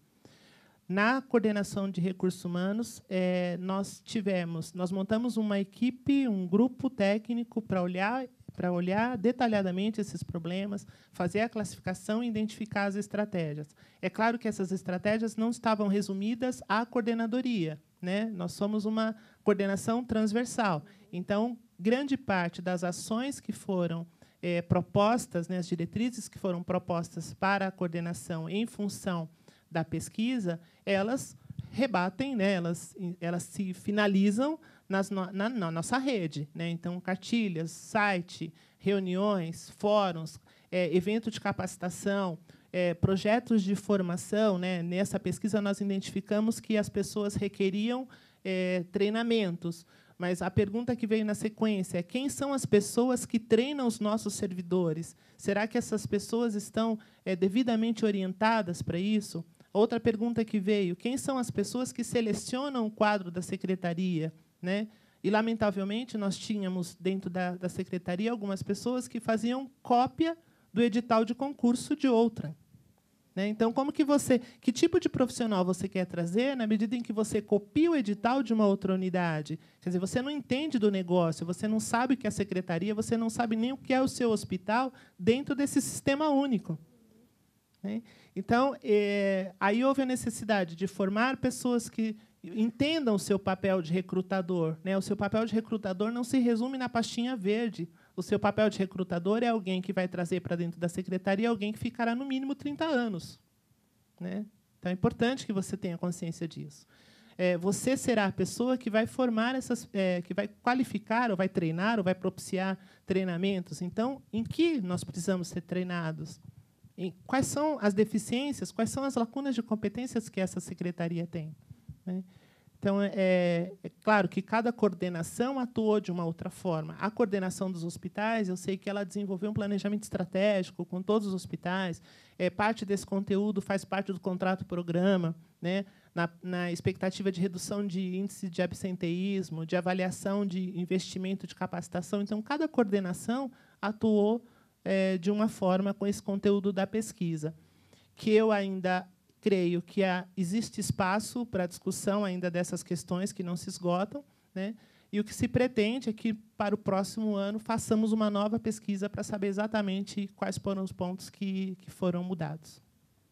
Na coordenação de recursos humanos, é, nós tivemos, nós montamos uma equipe, um grupo técnico para olhar para olhar detalhadamente esses problemas, fazer a classificação e identificar as estratégias. É claro que essas estratégias não estavam resumidas à coordenadoria. Né? Nós somos uma coordenação transversal. Então, grande parte das ações que foram é, propostas, né, as diretrizes que foram propostas para a coordenação em função da pesquisa, elas rebatem, né, elas, elas se finalizam nas na, na, nossa rede. Né? Então, cartilhas, site, reuniões, fóruns, é, evento de capacitação, é, projetos de formação. Né? Nessa pesquisa, nós identificamos que as pessoas requeriam é, treinamentos. Mas a pergunta que veio na sequência é quem são as pessoas que treinam os nossos servidores? Será que essas pessoas estão é, devidamente orientadas para isso? Outra pergunta que veio: quem são as pessoas que selecionam o quadro da secretaria? Né? E, lamentavelmente, nós tínhamos dentro da, da secretaria algumas pessoas que faziam cópia do edital de concurso de outra. Né? Então, como que você, que tipo de profissional você quer trazer na medida em que você copia o edital de uma outra unidade? Quer dizer, você não entende do negócio, você não sabe o que é a secretaria, você não sabe nem o que é o seu hospital dentro desse sistema único. Né? Então, é, aí houve a necessidade de formar pessoas que entendam o seu papel de recrutador. Né? O seu papel de recrutador não se resume na pastinha verde. O seu papel de recrutador é alguém que vai trazer para dentro da secretaria alguém que ficará no mínimo 30 anos. Né? Então é importante que você tenha consciência disso. É, você será a pessoa que vai formar essas, é, que vai qualificar, ou vai treinar, ou vai propiciar treinamentos. Então, em que nós precisamos ser treinados? Em quais são as deficiências? Quais são as lacunas de competências que essa secretaria tem? Né? Então, é, é, é, claro que cada coordenação atuou de uma outra forma. A coordenação dos hospitais, eu sei que ela desenvolveu um planejamento estratégico com todos os hospitais. É, parte desse conteúdo faz parte do contrato-programa, né, na, na, expectativa de redução de índice de absenteísmo, de avaliação de investimento de capacitação. Então, cada coordenação atuou é, de uma forma com esse conteúdo da pesquisa, que eu ainda creio que há, existe espaço para discussão ainda dessas questões que não se esgotam, né? E o que se pretende é que, para o próximo ano, façamos uma nova pesquisa para saber exatamente quais foram os pontos que, que foram mudados.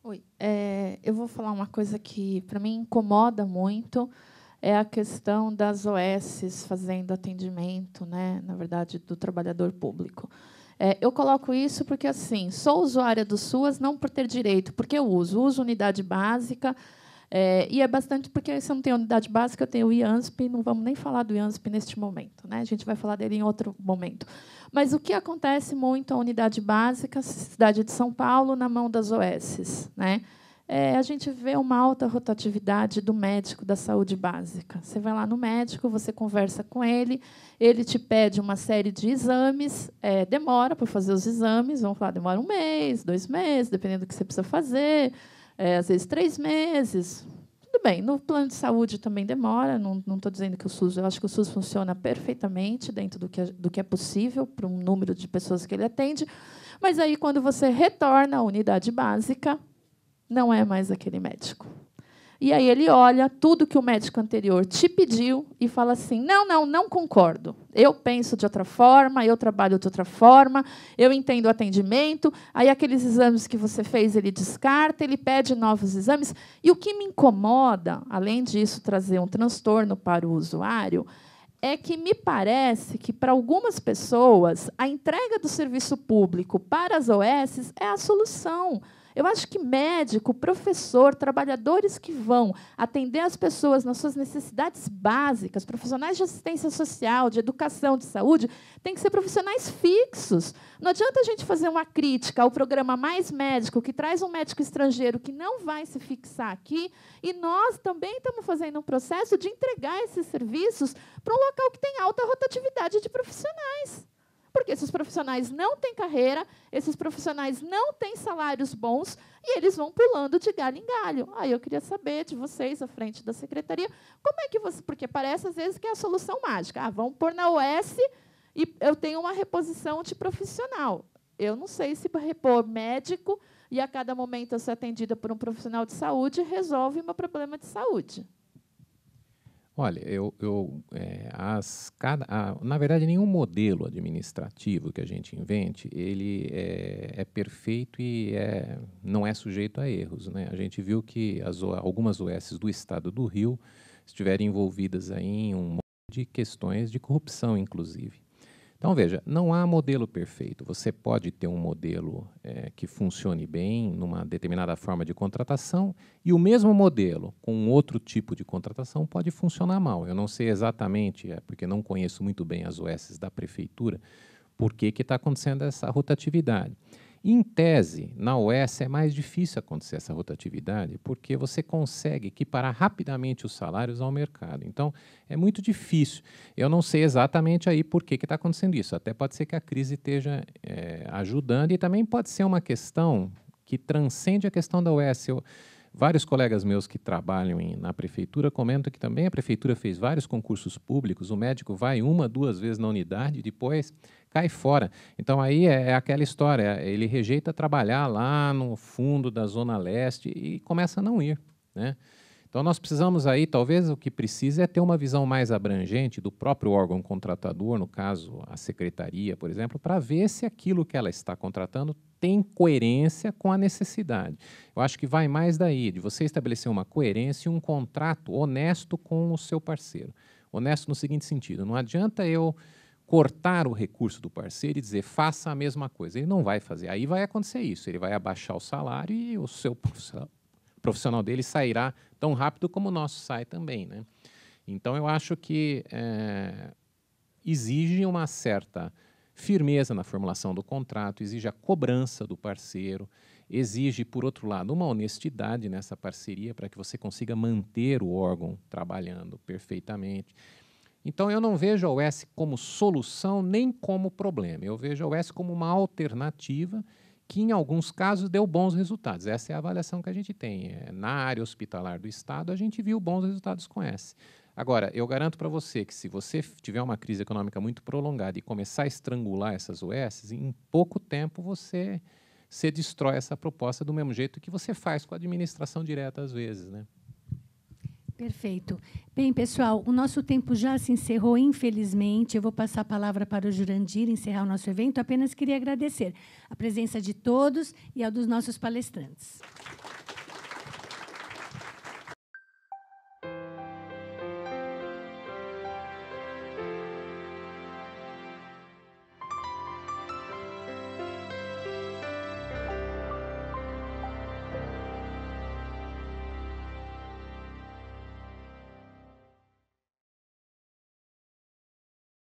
Oi. É, eu vou falar uma coisa que, para mim, incomoda muito, é a questão das OSs fazendo atendimento, né, na verdade, do trabalhador público. É, eu coloco isso porque, assim, sou usuária do SUAS não por ter direito, porque eu uso. Uso unidade básica, é, e é bastante porque se eu não tenho unidade básica, eu tenho o IANSP, não vamos nem falar do IANSP neste momento, né? a gente vai falar dele em outro momento. Mas o que acontece muito a unidade básica, cidade de São Paulo, na mão das OSs? Né? é, a gente vê uma alta rotatividade do médico da saúde básica. Você vai lá no médico, você conversa com ele, ele te pede uma série de exames, é, demora para fazer os exames, vamos falar, demora um mês, dois meses, dependendo do que você precisa fazer, é, às vezes três meses. Tudo bem, no plano de saúde também demora, não estou dizendo que o SUS, eu acho que o SUS funciona perfeitamente dentro do que, do que é possível para um número de pessoas que ele atende, mas aí quando você retorna à unidade básica, não é mais aquele médico. E aí ele olha tudo que o médico anterior te pediu e fala assim: não, não, não concordo. Eu penso de outra forma, eu trabalho de outra forma, eu entendo o atendimento. Aí aqueles exames que você fez ele descarta, ele pede novos exames. E o que me incomoda, além disso trazer um transtorno para o usuário, é que me parece que para algumas pessoas a entrega do serviço público para as OS é a solução. Eu acho que médico, professor, trabalhadores que vão atender as pessoas nas suas necessidades básicas, profissionais de assistência social, de educação, de saúde, têm que ser profissionais fixos. Não adianta a gente fazer uma crítica ao programa Mais Médico, que traz um médico estrangeiro que não vai se fixar aqui, e nós também estamos fazendo um processo de entregar esses serviços para um local que tem alta rotatividade de profissionais porque esses profissionais não têm carreira, esses profissionais não têm salários bons e eles vão pulando de galho em galho. Aí ah, eu queria saber de vocês, à frente da secretaria, como é que você. Porque parece às vezes que é a solução mágica. Ah, vamos pôr na OS e eu tenho uma reposição de profissional. Eu não sei se repor médico e a cada momento eu ser atendida por um profissional de saúde resolve meu problema de saúde. Olha, eu, eu é, as, cada, a, na verdade, nenhum modelo administrativo que a gente invente, ele é, é perfeito e é, não é sujeito a erros. Né? A gente viu que as, algumas OSs do estado do Rio estiverem envolvidas aí em um monte de questões de corrupção, inclusive. Então, veja, não há modelo perfeito. Você pode ter um modelo é, que funcione bem numa determinada forma de contratação e o mesmo modelo com outro tipo de contratação pode funcionar mal. Eu não sei exatamente, é, porque não conheço muito bem as OS da prefeitura, por que está acontecendo essa rotatividade. Em tese, na OS é mais difícil acontecer essa rotatividade, porque você consegue equiparar rapidamente os salários ao mercado. Então, é muito difícil. Eu não sei exatamente aí por que está acontecendo isso. Até pode ser que a crise esteja é, ajudando e também pode ser uma questão que transcende a questão da OS. Eu, Vários colegas meus que trabalham em, na prefeitura comentam que também a prefeitura fez vários concursos públicos. O médico vai uma, duas vezes na unidade, e depois cai fora. Então aí é, é aquela história, ele rejeita trabalhar lá no fundo da Zona Leste e começa a não ir. Né? Então nós precisamos aí, talvez o que precisa é ter uma visão mais abrangente do próprio órgão contratador, no caso a secretaria, por exemplo, para ver se aquilo que ela está contratando tem coerência com a necessidade. Eu acho que vai mais daí, de você estabelecer uma coerência e um contrato honesto com o seu parceiro. Honesto no seguinte sentido, não adianta eu cortar o recurso do parceiro e dizer faça a mesma coisa. Ele não vai fazer. Aí vai acontecer isso. Ele vai abaixar o salário e o seu profissional dele sairá tão rápido como o nosso sai também. Né? Então eu acho que é, exige uma certa firmeza na formulação do contrato, exige a cobrança do parceiro, exige, por outro lado, uma honestidade nessa parceria para que você consiga manter o órgão trabalhando perfeitamente. Então eu não vejo a OS como solução nem como problema. Eu vejo a OS como uma alternativa que em alguns casos deu bons resultados. Essa é a avaliação que a gente tem. É, na área hospitalar do Estado, a gente viu bons resultados com essa. Agora, eu garanto para você que se você tiver uma crise econômica muito prolongada e começar a estrangular essas OS, em pouco tempo você, você destrói essa proposta do mesmo jeito que você faz com a administração direta às vezes, né? Perfeito. Bem, pessoal, o nosso tempo já se encerrou, infelizmente. Eu vou passar a palavra para o Jurandir encerrar o nosso evento. Apenas queria agradecer a presença de todos e a dos nossos palestrantes.